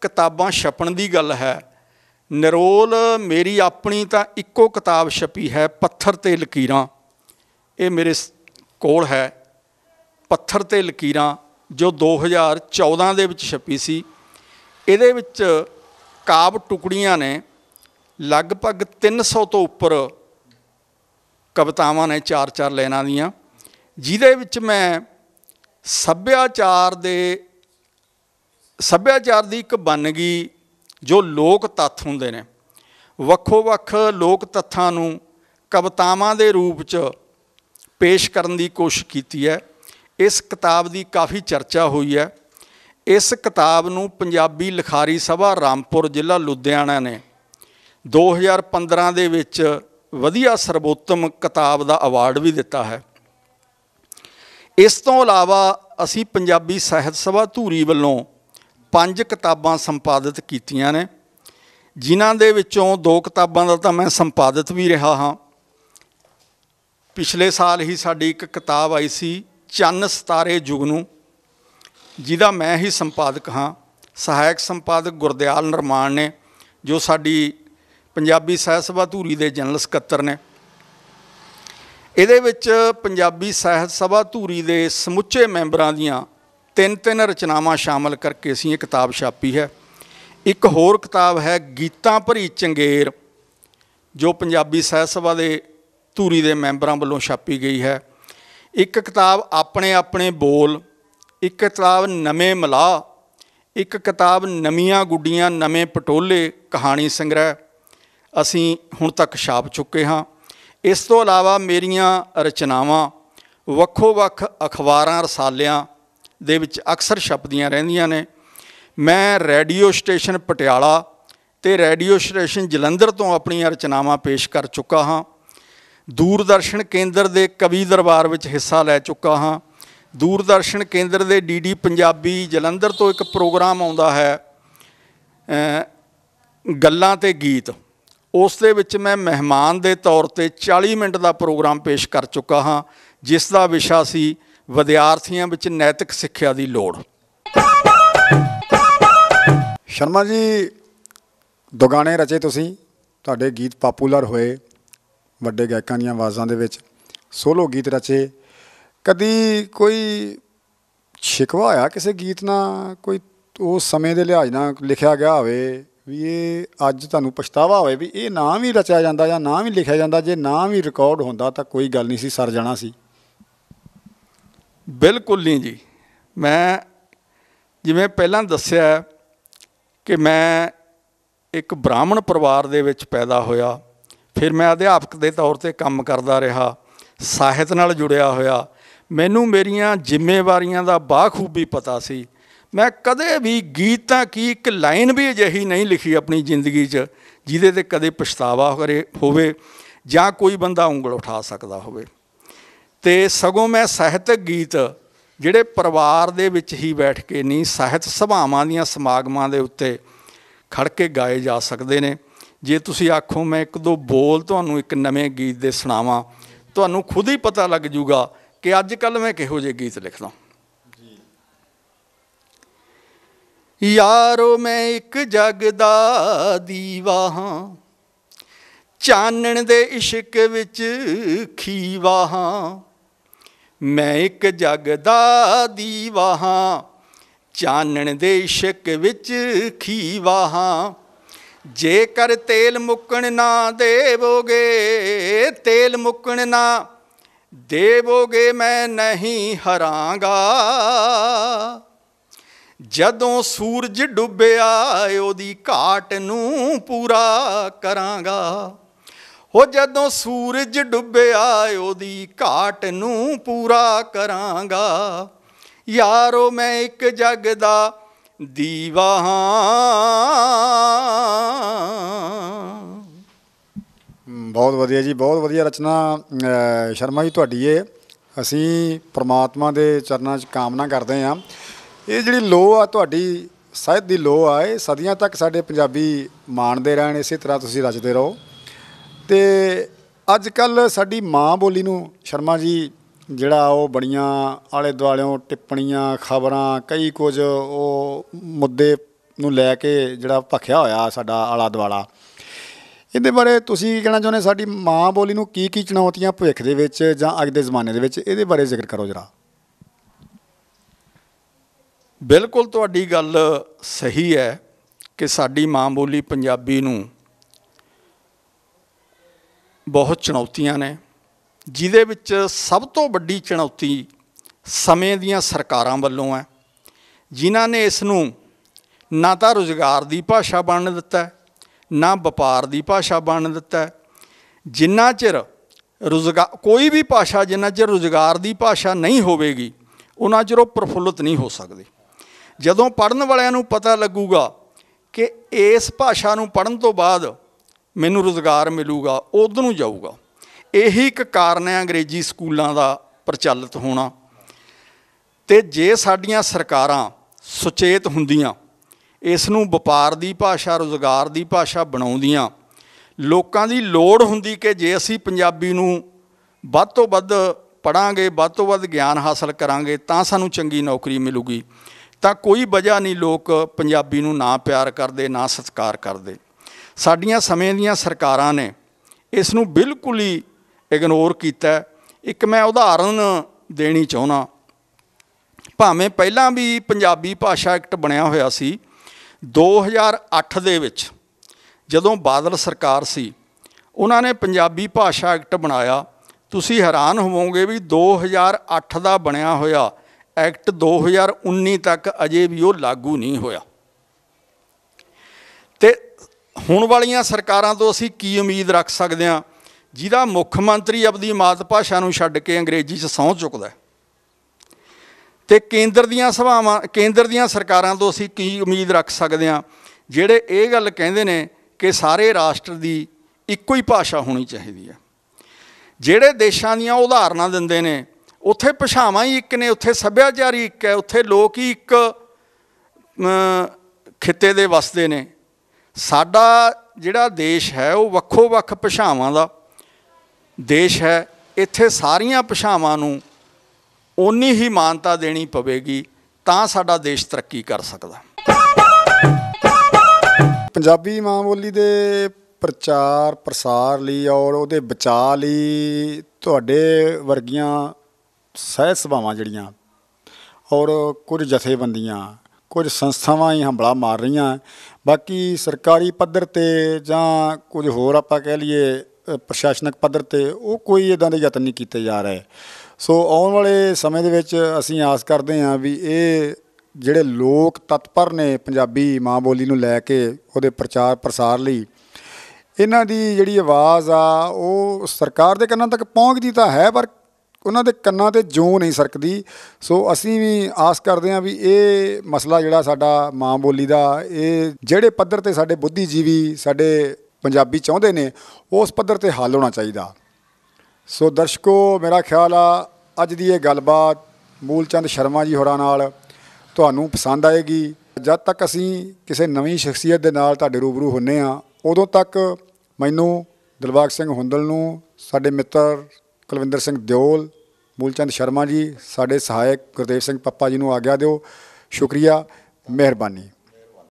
A: ਕਿਤਾਬਾਂ ਛਪਣ ਦੀ ਗੱਲ ਹੈ ਨਿਰੋਲ ਮੇਰੀ ਆਪਣੀ ਤਾਂ ਇੱਕੋ ਕਿਤਾਬ ਛਪੀ ਹੈ ਪੱਥਰ ਤੇ ਲਕੀਰਾਂ ਇਹ ਮੇਰੇ ਕੋਲ ਹੈ ਪੱਥਰ ਤੇ ਲਕੀਰਾਂ ਜੋ 2014 ਦੇ ਵਿੱਚ ਛਪੀ ਸੀ ਇਹਦੇ ਵਿੱਚ ਕਾਵ ਟੁਕੜੀਆਂ ਨੇ ਲਗਭਗ 300 ਤੋਂ ਉੱਪਰ ਕਵਿਤਾਵਾਂ ਨੇ ਚਾਰ ਚਾਰ ਲੈਣਾ ਦੀਆਂ ਜਿਹਦੇ ਵਿੱਚ ਮੈਂ ਸੱਭਿਆਚਾਰ ਦੇ ਸੱਭਿਆਚਾਰ ਦੀ ਇੱਕ ਬਨਗੀ ਜੋ ਲੋਕ ਤੱਥ ਹੁੰਦੇ ਨੇ ਵੱਖੋ-ਵੱਖ ਲੋਕ ਤੱਥਾਂ ਨੂੰ ਕਵਤਾਵਾਂ ਦੇ ਰੂਪ 'ਚ ਪੇਸ਼ ਕਰਨ ਦੀ ਕੋਸ਼ਿਸ਼ ਕੀਤੀ ਹੈ ਇਸ ਕਿਤਾਬ ਦੀ ਕਾਫੀ ਚਰਚਾ ਹੋਈ ਹੈ ਇਸ ਕਿਤਾਬ ਨੂੰ ਪੰਜਾਬੀ ਲਿਖਾਰੀ ਸਭਾ ਰਾਮਪੁਰ ਜ਼ਿਲ੍ਹਾ ਲੁਧਿਆਣਾ ਨੇ 2015 ਦੇ ਵਿੱਚ ਵਧੀਆ ਸਰਵੋਤਮ ਕਿਤਾਬ ਦਾ ਅਵਾਰਡ ਵੀ ਦਿੱਤਾ ਹੈ ਇਸ ਤੋਂ ਇਲਾਵਾ ਅਸੀਂ ਪੰਜਾਬੀ ਸਾਹਿਤ ਸਭਾ ਧੂਰੀ ਵੱਲੋਂ ਪੰਜ ਕਿਤਾਬਾਂ ਸੰਪਾਦਿਤ ਕੀਤੀਆਂ ਨੇ ਜਿਨ੍ਹਾਂ ਦੇ ਵਿੱਚੋਂ ਦੋ ਕਿਤਾਬਾਂ ਦਾ ਤਾਂ ਮੈਂ ਸੰਪਾਦਿਤ ਵੀ ਰਿਹਾ ਹਾਂ ਪਿਛਲੇ ਸਾਲ ਹੀ ਸਾਡੀ ਇੱਕ ਕਿਤਾਬ ਆਈ ਸੀ ਚੰਨ ਸਤਾਰੇ ਜੁਗ ਨੂੰ ਜਿਹਦਾ ਮੈਂ ਹੀ ਸੰਪਾਦਕ ਹਾਂ ਸਹਾਇਕ ਸੰਪਾਦਕ ਗੁਰਦਿਆਲ ਨਰਮਾਨ ਨੇ ਜੋ ਸਾਡੀ ਪੰਜਾਬੀ ਸਾਹਿਤ ਸਭਾ ਧੂਰੀ ਦੇ ਜਨਰਲ ਸਕੱਤਰ ਨੇ ਇਹਦੇ ਵਿੱਚ ਪੰਜਾਬੀ ਸਾਹਿਤ ਸਭਾ ਧੂਰੀ ਦੇ ਸਮੁੱਚੇ ਮੈਂਬਰਾਂ ਦੀਆਂ ਤਿੰਨ ਤਿੰਨ ਰਚਨਾਵਾਂ ਸ਼ਾਮਲ ਕਰਕੇ ਅਸੀਂ ਇਹ ਕਿਤਾਬ ਛਾਪੀ ਹੈ ਇੱਕ ਹੋਰ ਕਿਤਾਬ ਹੈ ਗੀਤਾਂ ਭਰੀ ਚੰਗੇਰ ਜੋ ਪੰਜਾਬੀ ਸਾਹਿਤ ਸਭਾ ਦੇ ਧੂਰੀ ਦੇ ਮੈਂਬਰਾਂ ਵੱਲੋਂ ਛਾਪੀ ਗਈ ਹੈ ਇੱਕ ਕਿਤਾਬ ਆਪਣੇ ਆਪਣੇ ਬੋਲ ਇੱਕ ਕਿਤਾਬ ਨਵੇਂ ਮਲਾ ਇੱਕ ਕਿਤਾਬ ਨਵੀਆਂ ਗੁੱਡੀਆਂ ਨਵੇਂ ਪਟੋਲੇ ਕਹਾਣੀ ਸੰਗ੍ਰਹਿ ਅਸੀਂ ਹੁਣ ਤੱਕ ਛਾਪ ਚੁੱਕੇ ਹਾਂ ਇਸ ਤੋਂ ਇਲਾਵਾ ਮੇਰੀਆਂ ਰਚਨਾਵਾਂ ਵੱਖੋ ਵੱਖ ਅਖਬਾਰਾਂ ਰਸਾਲਿਆਂ ਦੇ ਵਿੱਚ ਅਕਸਰ ਛਪਦੀਆਂ ਰਹਿੰਦੀਆਂ ਨੇ ਮੈਂ ਰੇਡੀਓ ਸਟੇਸ਼ਨ ਪਟਿਆਲਾ ਤੇ ਰੇਡੀਓ ਸਟੇਸ਼ਨ ਜਲੰਧਰ ਤੋਂ ਆਪਣੀਆਂ ਰਚਨਾਵਾਂ ਪੇਸ਼ ਕਰ ਚੁੱਕਾ ਹਾਂ ਦੂਰਦਰਸ਼ਨ ਕੇਂਦਰ ਦੇ ਕਵੀ ਦਰਬਾਰ ਵਿੱਚ ਹਿੱਸਾ ਲੈ ਚੁੱਕਾ ਹਾਂ ਦੂਰਦਰਸ਼ਨ ਕੇਂਦਰ ਦੇ ਡੀਡੀ ਪੰਜਾਬੀ ਜਲੰਧਰ ਤੋਂ ਇੱਕ ਪ੍ਰੋਗਰਾਮ ਆਉਂਦਾ ਹੈ ਗੱਲਾਂ ਤੇ ਗੀਤ ਉਸ ਦੇ ਵਿੱਚ ਮੈਂ ਮਹਿਮਾਨ ਦੇ ਤੌਰ ਤੇ 40 ਮਿੰਟ ਦਾ ਪ੍ਰੋਗਰਾਮ ਪੇਸ਼ ਕਰ ਚੁੱਕਾ ਹਾਂ ਜਿਸ ਦਾ ਵਿਸ਼ਾ ਸੀ ਵਿਦਿਆਰਥੀਆਂ ਵਿੱਚ ਨੈਤਿਕ ਸਿੱਖਿਆ ਦੀ ਲੋੜ ਸ਼ਰਮਾ ਜੀ ਦੁਗਾਣੇ
B: ਰਚੇ ਤੁਸੀਂ ਤੁਹਾਡੇ ਗੀਤ ਪਪੂਲਰ ਹੋਏ ਵੱਡੇ ਗਾਇਕਾਂ ਦੀਆਂ ਆਵਾਜ਼ਾਂ ਦੇ ਵਿੱਚ ਸੋਲੋ ਗੀਤ ਰਚੇ ਕਦੀ ਕੋਈ ਛਿਕਵਾ ਆਇਆ ਕਿਸੇ ਗੀਤ ਨਾਲ ਕੋਈ ਉਸ ਸਮੇਂ ਦੇ ਲਿਹਾਜ਼ ਨਾਲ ਲਿਖਿਆ ਗਿਆ ਹੋਵੇ ਵੀ ਇਹ ਅੱਜ ਤੁਹਾਨੂੰ ਪਛਤਾਵਾ ਹੋਵੇ ਵੀ ਇਹ ਨਾਂ ਵੀ ਰਚਿਆ ਜਾਂਦਾ ਜਾਂ ਨਾਂ ਵੀ ਲਿਖਿਆ ਜਾਂਦਾ ਜੇ ਨਾਂ ਵੀ ਰਿਕਾਰਡ ਹੁੰਦਾ ਤਾਂ ਕੋਈ ਗੱਲ ਨਹੀਂ ਸੀ
A: ਸਰ ਜਾਣਾ ਸੀ ਬਿਲਕੁਲ ਨਹੀਂ ਜੀ ਮੈਂ ਜਿਵੇਂ ਪਹਿਲਾਂ ਦੱਸਿਆ ਕਿ ਮੈਂ ਇੱਕ ਬ੍ਰਾਹਮਣ ਪਰਿਵਾਰ ਦੇ ਵਿੱਚ ਪੈਦਾ ਹੋਇਆ ਫਿਰ ਮੈਂ ਅਧਿਆਪਕ ਦੇ ਤੌਰ ਤੇ ਕੰਮ ਕਰਦਾ ਰਿਹਾ ਸਾਹਿਤ ਨਾਲ ਜੁੜਿਆ ਹੋਇਆ ਮੈਨੂੰ ਮੇਰੀਆਂ ਜ਼ਿੰਮੇਵਾਰੀਆਂ ਦਾ ਬਾਖੂਬੀ ਪਤਾ ਸੀ ਮੈਂ ਕਦੇ ਵੀ ਗੀਤਾਂ ਕੀ ਇੱਕ ਲਾਈਨ ਵੀ ਅਜਿਹੀ ਨਹੀਂ ਲਿਖੀ ਆਪਣੀ ਜ਼ਿੰਦਗੀ 'ਚ ਜਿਹਦੇ ਤੇ ਕਦੇ ਪਛਤਾਵਾ ਹੋਵੇ ਜਾਂ ਕੋਈ ਬੰਦਾ ਉਂਗਲ ਉਠਾ ਸਕਦਾ ਹੋਵੇ ਤੇ ਸਗੋਂ ਮੈਂ ਸਾਹਿਤਕ ਗੀਤ ਜਿਹੜੇ ਪਰਿਵਾਰ ਦੇ ਵਿੱਚ ਹੀ ਬੈਠ ਕੇ ਨਹੀਂ ਸਾਹਿਤ ਸਭਾਵਾਂ ਦੀਆਂ ਸਮਾਗਮਾਂ ਦੇ ਉੱਤੇ ਖੜ ਕੇ ਗਾਏ ਜਾ ਸਕਦੇ ਨੇ ਜੇ ਤੁਸੀਂ ਆਖੋ ਮੈਂ ਇੱਕ ਦੋ ਬੋਲ ਤੁਹਾਨੂੰ ਇੱਕ ਨਵੇਂ ਗੀਤ ਦੇ ਸੁਣਾਵਾਂ ਤੁਹਾਨੂੰ ਖੁਦ ਹੀ ਪਤਾ ਲੱਗ ਜੂਗਾ ਕਿ ਅੱਜ ਕੱਲ ਮੈਂ ਕਿਹੋ ਜਿਹੇ ਗੀਤ ਲਿਖਦਾ ਯਾਰੋ ਮੈਂ ਇੱਕ ਜਗ ਦਾ ਦੀਵਾ ਹਾਂ ਚਾਨਣ ਦੇ ਇਸ਼ਕ ਵਿੱਚ ਖੀਵਾ ਹਾਂ ਮੈਂ ਇੱਕ ਜਗ ਦਾ ਦੀਵਾ ਹਾਂ ਚਾਨਣ ਦੇ ਸ਼ਿਕ ਵਿੱਚ ਖੀਵਾ ਹਾਂ ਜੇਕਰ ਤੇਲ ਮੁੱਕਣ ਨਾ ਦੇਵੋਗੇ ਤੇਲ ਮੁੱਕਣ ਨਾ ਦੇਵੋਗੇ ਮੈਂ ਨਹੀਂ ਹਰਾਂਗਾ ਜਦੋਂ ਸੂਰਜ ਡੁੱਬਿਆ ਉਹਦੀ ਘਾਟ ਨੂੰ ਪੂਰਾ ਕਰਾਂਗਾ ਉਹ ਜਦੋਂ ਸੂਰਜ ਡੁੱਬਿਆ ਉਹਦੀ ਘਾਟ ਨੂੰ ਪੂਰਾ ਕਰਾਂਗਾ ਯਾਰੋ ਮੈਂ ਇੱਕ ਜਗ ਦਾ ਦੀਵਾ ਹਾਂ
B: ਬਹੁਤ ਵਧੀਆ ਜੀ ਬਹੁਤ ਵਧੀਆ ਰਚਨਾ ਸ਼ਰਮਾ ਜੀ ਤੁਹਾਡੀ ਏ ਅਸੀਂ ਪ੍ਰਮਾਤਮਾ ਦੇ ਚਰਨਾਂ 'ਚ ਕਾਮਨਾ ਕਰਦੇ ਆਂ ਇਹ ਜਿਹੜੀ ਲੋ ਆ ਤੁਹਾਡੀ ਸਾਹਿਤ ਦੀ ਲੋ ਆ ਇਹ ਸਦੀਆਂ ਤੱਕ ਸਾਡੇ ਪੰਜਾਬੀ ਮਾਣਦੇ ਰਹਿਣ ਇਸੇ ਤਰ੍ਹਾਂ ਤੁਸੀਂ ਰਚਦੇ ਰਹੋ ਤੇ ਅੱਜ ਕੱਲ ਸਾਡੀ ਮਾਂ ਬੋਲੀ ਨੂੰ ਸ਼ਰਮਾ ਜੀ ਜਿਹੜਾ ਉਹ ਬੜੀਆਂ ਆਲੇ ਦੁਆਲਿਓਂ ਟਿੱਪਣੀਆਂ ਖਬਰਾਂ ਕਈ ਕੁਝ ਉਹ ਮੁੱਦੇ ਨੂੰ ਲੈ ਕੇ ਜਿਹੜਾ ਭਖਿਆ ਹੋਇਆ ਸਾਡਾ ਆਲਾ ਦੁਆਲਾ ਇਹਦੇ ਬਾਰੇ ਤੁਸੀਂ ਕੀ ਕਹਿਣਾ ਚਾਹੁੰਦੇ ਸਾਡੀ ਮਾਂ ਬੋਲੀ ਨੂੰ ਕੀ ਕੀ ਚੁਣੌਤੀਆਂ ਭਵਿੱਖ ਦੇ ਵਿੱਚ ਜਾਂ
A: ਅੱਜ ਦੇ ਜ਼ਮਾਨੇ ਦੇ ਵਿੱਚ ਇਹਦੇ ਬਾਰੇ ਜ਼ਿਕਰ ਕਰੋ ਜਰਾ ਬਿਲਕੁਲ ਤੁਹਾਡੀ ਗੱਲ ਸਹੀ ਹੈ ਕਿ ਸਾਡੀ ਮਾਂ ਬੋਲੀ ਪੰਜਾਬੀ ਨੂੰ ਬਹੁਤ ਚੁਣੌਤੀਆਂ ਨੇ ਜਿਦੇ ਵਿੱਚ ਸਭ ਤੋਂ ਵੱਡੀ ਚੁਣੌਤੀ ਸਮੇਂ ਦੀਆਂ ਸਰਕਾਰਾਂ ਵੱਲੋਂ ਹੈ ਜਿਨ੍ਹਾਂ ਨੇ ਇਸ ਨੂੰ ਨਾ ਤਾਂ ਰੋਜ਼ਗਾਰ ਦੀ ਭਾਸ਼ਾ ਬਣਨ ਦਿੱਤਾ ਨਾ ਵਪਾਰ ਦੀ ਭਾਸ਼ਾ ਬਣਨ ਦਿੱਤਾ ਜਿੰਨਾ ਚਿਰ ਰੋਜ਼ਗਾਰ ਕੋਈ ਵੀ ਭਾਸ਼ਾ ਜਿੰਨਾ ਚਿਰ ਰੋਜ਼ਗਾਰ ਦੀ ਭਾਸ਼ਾ ਨਹੀਂ ਹੋਵੇਗੀ ਉਹਨਾਂ ਚਿਰ ਉਹ ਪ੍ਰਫੁੱਲਤ ਨਹੀਂ ਹੋ ਸਕਦੇ ਜਦੋਂ ਪੜਨ ਵਾਲਿਆਂ ਨੂੰ ਪਤਾ ਲੱਗੂਗਾ ਕਿ ਇਸ ਭਾਸ਼ਾ ਨੂੰ ਪੜਨ ਤੋਂ ਬਾਅਦ ਮੈਨੂੰ ਰੋਜ਼ਗਾਰ ਮਿਲੂਗਾ ਉਧਰ ਨੂੰ ਜਾਊਗਾ ਇਹੀ ਇੱਕ ਕਾਰਨ ਹੈ ਅੰਗਰੇਜ਼ੀ ਸਕੂਲਾਂ ਦਾ ਪ੍ਰਚਲਿਤ ਹੋਣਾ ਤੇ ਜੇ ਸਾਡੀਆਂ ਸਰਕਾਰਾਂ ਸੁਚੇਤ ਹੁੰਦੀਆਂ ਇਸ ਨੂੰ ਵਪਾਰ ਦੀ ਭਾਸ਼ਾ ਰੋਜ਼ਗਾਰ ਦੀ ਭਾਸ਼ਾ ਬਣਾਉਂਦੀਆਂ ਲੋਕਾਂ ਦੀ ਲੋੜ ਹੁੰਦੀ ਕਿ ਜੇ ਅਸੀਂ ਪੰਜਾਬੀ ਨੂੰ ਵੱਧ ਤੋਂ ਵੱਧ ਪੜਾਂਗੇ ਵੱਧ ਤੋਂ ਵੱਧ ਗਿਆਨ ਹਾਸਲ ਕਰਾਂਗੇ ਤਾਂ ਸਾਨੂੰ ਚੰਗੀ ਨੌਕਰੀ ਮਿਲੂਗੀ ਤਾਂ ਕੋਈ ਵਜ੍ਹਾ ਨਹੀਂ ਲੋਕ ਪੰਜਾਬੀ ਨੂੰ ਨਾ ਪਿਆਰ ਕਰਦੇ ਨਾ ਸਤਿਕਾਰ ਕਰਦੇ ਸਾਡੀਆਂ ਸਮੇਂ ਦੀਆਂ ਸਰਕਾਰਾਂ ਨੇ ਇਸ ਨੂੰ ਬਿਲਕੁਲ ਹੀ ਇਗਨੋਰ ਕੀਤਾ ਇੱਕ ਮੈਂ ਉਦਾਹਰਨ ਦੇਣੀ ਚਾਹੁੰਦਾ ਭਾਵੇਂ ਪਹਿਲਾਂ ਵੀ ਪੰਜਾਬੀ ਭਾਸ਼ਾ ਐਕਟ ਬਣਿਆ ਹੋਇਆ ਸੀ 2008 ਦੇ ਵਿੱਚ ਜਦੋਂ ਬਾਦਲ ਸਰਕਾਰ ਸੀ ਉਹਨਾਂ ਨੇ ਪੰਜਾਬੀ ਭਾਸ਼ਾ ਐਕਟ ਬਣਾਇਆ ਤੁਸੀਂ ਹੈਰਾਨ ਹੋਵੋਗੇ ਵੀ 2008 ਦਾ ਬਣਿਆ ਹੋਇਆ ਐਕਟ 2019 ਤੱਕ ਅਜੇ ਵੀ ਉਹ ਲਾਗੂ ਨਹੀਂ ਹੋਇਆ ਹੁਣ ਵਾਲੀਆਂ ਸਰਕਾਰਾਂ ਤੋਂ ਅਸੀਂ ਕੀ ਉਮੀਦ ਰੱਖ ਸਕਦੇ ਹਾਂ ਜਿਹਦਾ ਮੁੱਖ ਮੰਤਰੀ ਆਪਣੀ ਮਾਤ ਭਾਸ਼ਾ ਨੂੰ ਛੱਡ ਕੇ ਅੰਗਰੇਜ਼ੀ 'ਚ ਸੌਂ ਚੁੱਕਦਾ ਤੇ ਕੇਂਦਰ ਦੀਆਂ ਸਭਾਵਾਂ ਕੇਂਦਰ ਦੀਆਂ ਸਰਕਾਰਾਂ ਤੋਂ ਅਸੀਂ ਕੀ ਉਮੀਦ ਰੱਖ ਸਕਦੇ ਹਾਂ ਜਿਹੜੇ ਇਹ ਗੱਲ ਕਹਿੰਦੇ ਨੇ ਕਿ ਸਾਰੇ ਰਾਸ਼ਟਰ ਦੀ ਇੱਕੋ ਹੀ ਭਾਸ਼ਾ ਹੋਣੀ ਚਾਹੀਦੀ ਹੈ ਜਿਹੜੇ ਦੇਸ਼ਾਂ ਦੀਆਂ ਉਦਾਹਰਨਾਂ ਦਿੰਦੇ ਨੇ ਉੱਥੇ ਭਾਸ਼ਾਵਾਂ ਹੀ ਇੱਕ ਨੇ ਉੱਥੇ ਸੱਭਿਆਚਾਰ ਹੀ ਇੱਕ ਹੈ ਉੱਥੇ ਲੋਕ ਹੀ ਇੱਕ ਖਿੱਤੇ ਦੇ ਵਸਦੇ ਨੇ ਸਾਡਾ ਜਿਹੜਾ ਦੇਸ਼ ਹੈ ਉਹ ਵੱਖੋ ਵੱਖ ਭਾਸ਼ਾਵਾਂ ਦਾ ਦੇਸ਼ ਹੈ ਇੱਥੇ ਸਾਰੀਆਂ ਭਾਸ਼ਾਵਾਂ ਨੂੰ ਓਨੀ ਹੀ ਮਾਨਤਾ ਦੇਣੀ ਪਵੇਗੀ ਤਾਂ ਸਾਡਾ ਦੇਸ਼ ਤਰੱਕੀ ਕਰ ਸਕਦਾ
B: ਪੰਜਾਬੀ ਮਾਂ ਬੋਲੀ ਦੇ ਪ੍ਰਚਾਰ ਪ੍ਰਸਾਰ ਲਈ ਔਰ ਉਹਦੇ ਬਚਾ ਲਈ ਤੁਹਾਡੇ ਵਰਗੀਆਂ ਸਹਿ ਸਭਾਵਾਂ ਜਿਹੜੀਆਂ ਔਰ ਕੁਝ ਜਥੇਬੰਦੀਆਂ ਕੁਝ ਸੰਸਥਾਵਾਂ ਹੀ ਹੰਬਲਾ ਮਾਰ ਰਹੀਆਂ ਬਾਕੀ ਸਰਕਾਰੀ ਪੱਧਰ ਤੇ ਜਾਂ ਕੁਝ ਹੋਰ ਆਪਾਂ ਕਹਿ ਲਈਏ ਪ੍ਰਸ਼ਾਸਨਿਕ ਪੱਧਰ ਤੇ ਉਹ ਕੋਈ ਇਦਾਂ ਦੇ ਯਤਨ ਨਹੀਂ ਕੀਤੇ ਜਾ ਰਹੇ ਸੋ ਆਉਣ ਵਾਲੇ ਸਮੇਂ ਦੇ ਵਿੱਚ ਅਸੀਂ ਆਸ ਕਰਦੇ ਹਾਂ ਵੀ ਇਹ ਜਿਹੜੇ ਲੋਕ ਤਤਪਰ ਨੇ ਪੰਜਾਬੀ ਮਾਂ ਬੋਲੀ ਨੂੰ ਲੈ ਕੇ ਉਹਦੇ ਪ੍ਰਚਾਰ ਪ੍ਰਸਾਰ ਲਈ ਇਹਨਾਂ ਦੀ ਜਿਹੜੀ ਆਵਾਜ਼ ਆ ਉਹ ਸਰਕਾਰ ਦੇ ਕੰਨਾਂ ਤੱਕ ਪਹੁੰਚਦੀ ਤਾਂ ਹੈ ਪਰ ਉਹਨਾਂ ਦੇ ਕੰਨਾਂ ਤੇ ਜੋਂ ਨਹੀਂ ਸਰਕਦੀ ਸੋ ਅਸੀਂ ਵੀ ਆਸ ਕਰਦੇ ਹਾਂ ਵੀ ਇਹ ਮਸਲਾ ਜਿਹੜਾ ਸਾਡਾ ਮਾਂ ਬੋਲੀ ਦਾ ਇਹ ਜਿਹੜੇ ਪੱਧਰ ਤੇ ਸਾਡੇ ਬੁੱਧੀਜੀਵੀ ਸਾਡੇ ਪੰਜਾਬੀ ਚਾਹੁੰਦੇ ਨੇ ਉਸ ਪੱਧਰ ਤੇ ਹੱਲ ਹੋਣਾ ਚਾਹੀਦਾ ਸੋ ਦਰਸ਼ਕੋ ਮੇਰਾ ਖਿਆਲ ਆ ਅੱਜ ਦੀ ਇਹ ਗੱਲਬਾਤ ਮੂਲਚੰਦ ਸ਼ਰਮਾ ਜੀ ਹੋਰਾਂ ਨਾਲ ਤੁਹਾਨੂੰ ਪਸੰਦ ਆਏਗੀ ਜਦ ਤੱਕ ਅਸੀਂ ਕਿਸੇ ਨਵੀਂ ਸ਼ਖਸੀਅਤ ਦੇ ਨਾਲ ਤੁਹਾਡੇ ਰੂਬਰੂ ਹੁੰਨੇ ਆ ਉਦੋਂ ਤੱਕ ਮੈਨੂੰ ਦਿਲਬਾਗ ਸਿੰਘ ਹੁੰਦਲ ਨੂੰ ਸਾਡੇ ਮਿੱਤਰ ਕੁਲਵਿੰਦਰ ਸਿੰਘ ਦਿਓਲ ਮੂਲਚੰਦ ਸ਼ਰਮਾ ਜੀ ਸਾਡੇ ਸਹਾਇਕ ਗੁਰਦੇਵ ਸਿੰਘ ਪੱਪਾ ਜੀ ਨੂੰ ਆਗਿਆ ਦਿਓ ਸ਼ੁਕਰੀਆ ਮਿਹਰਬਾਨੀ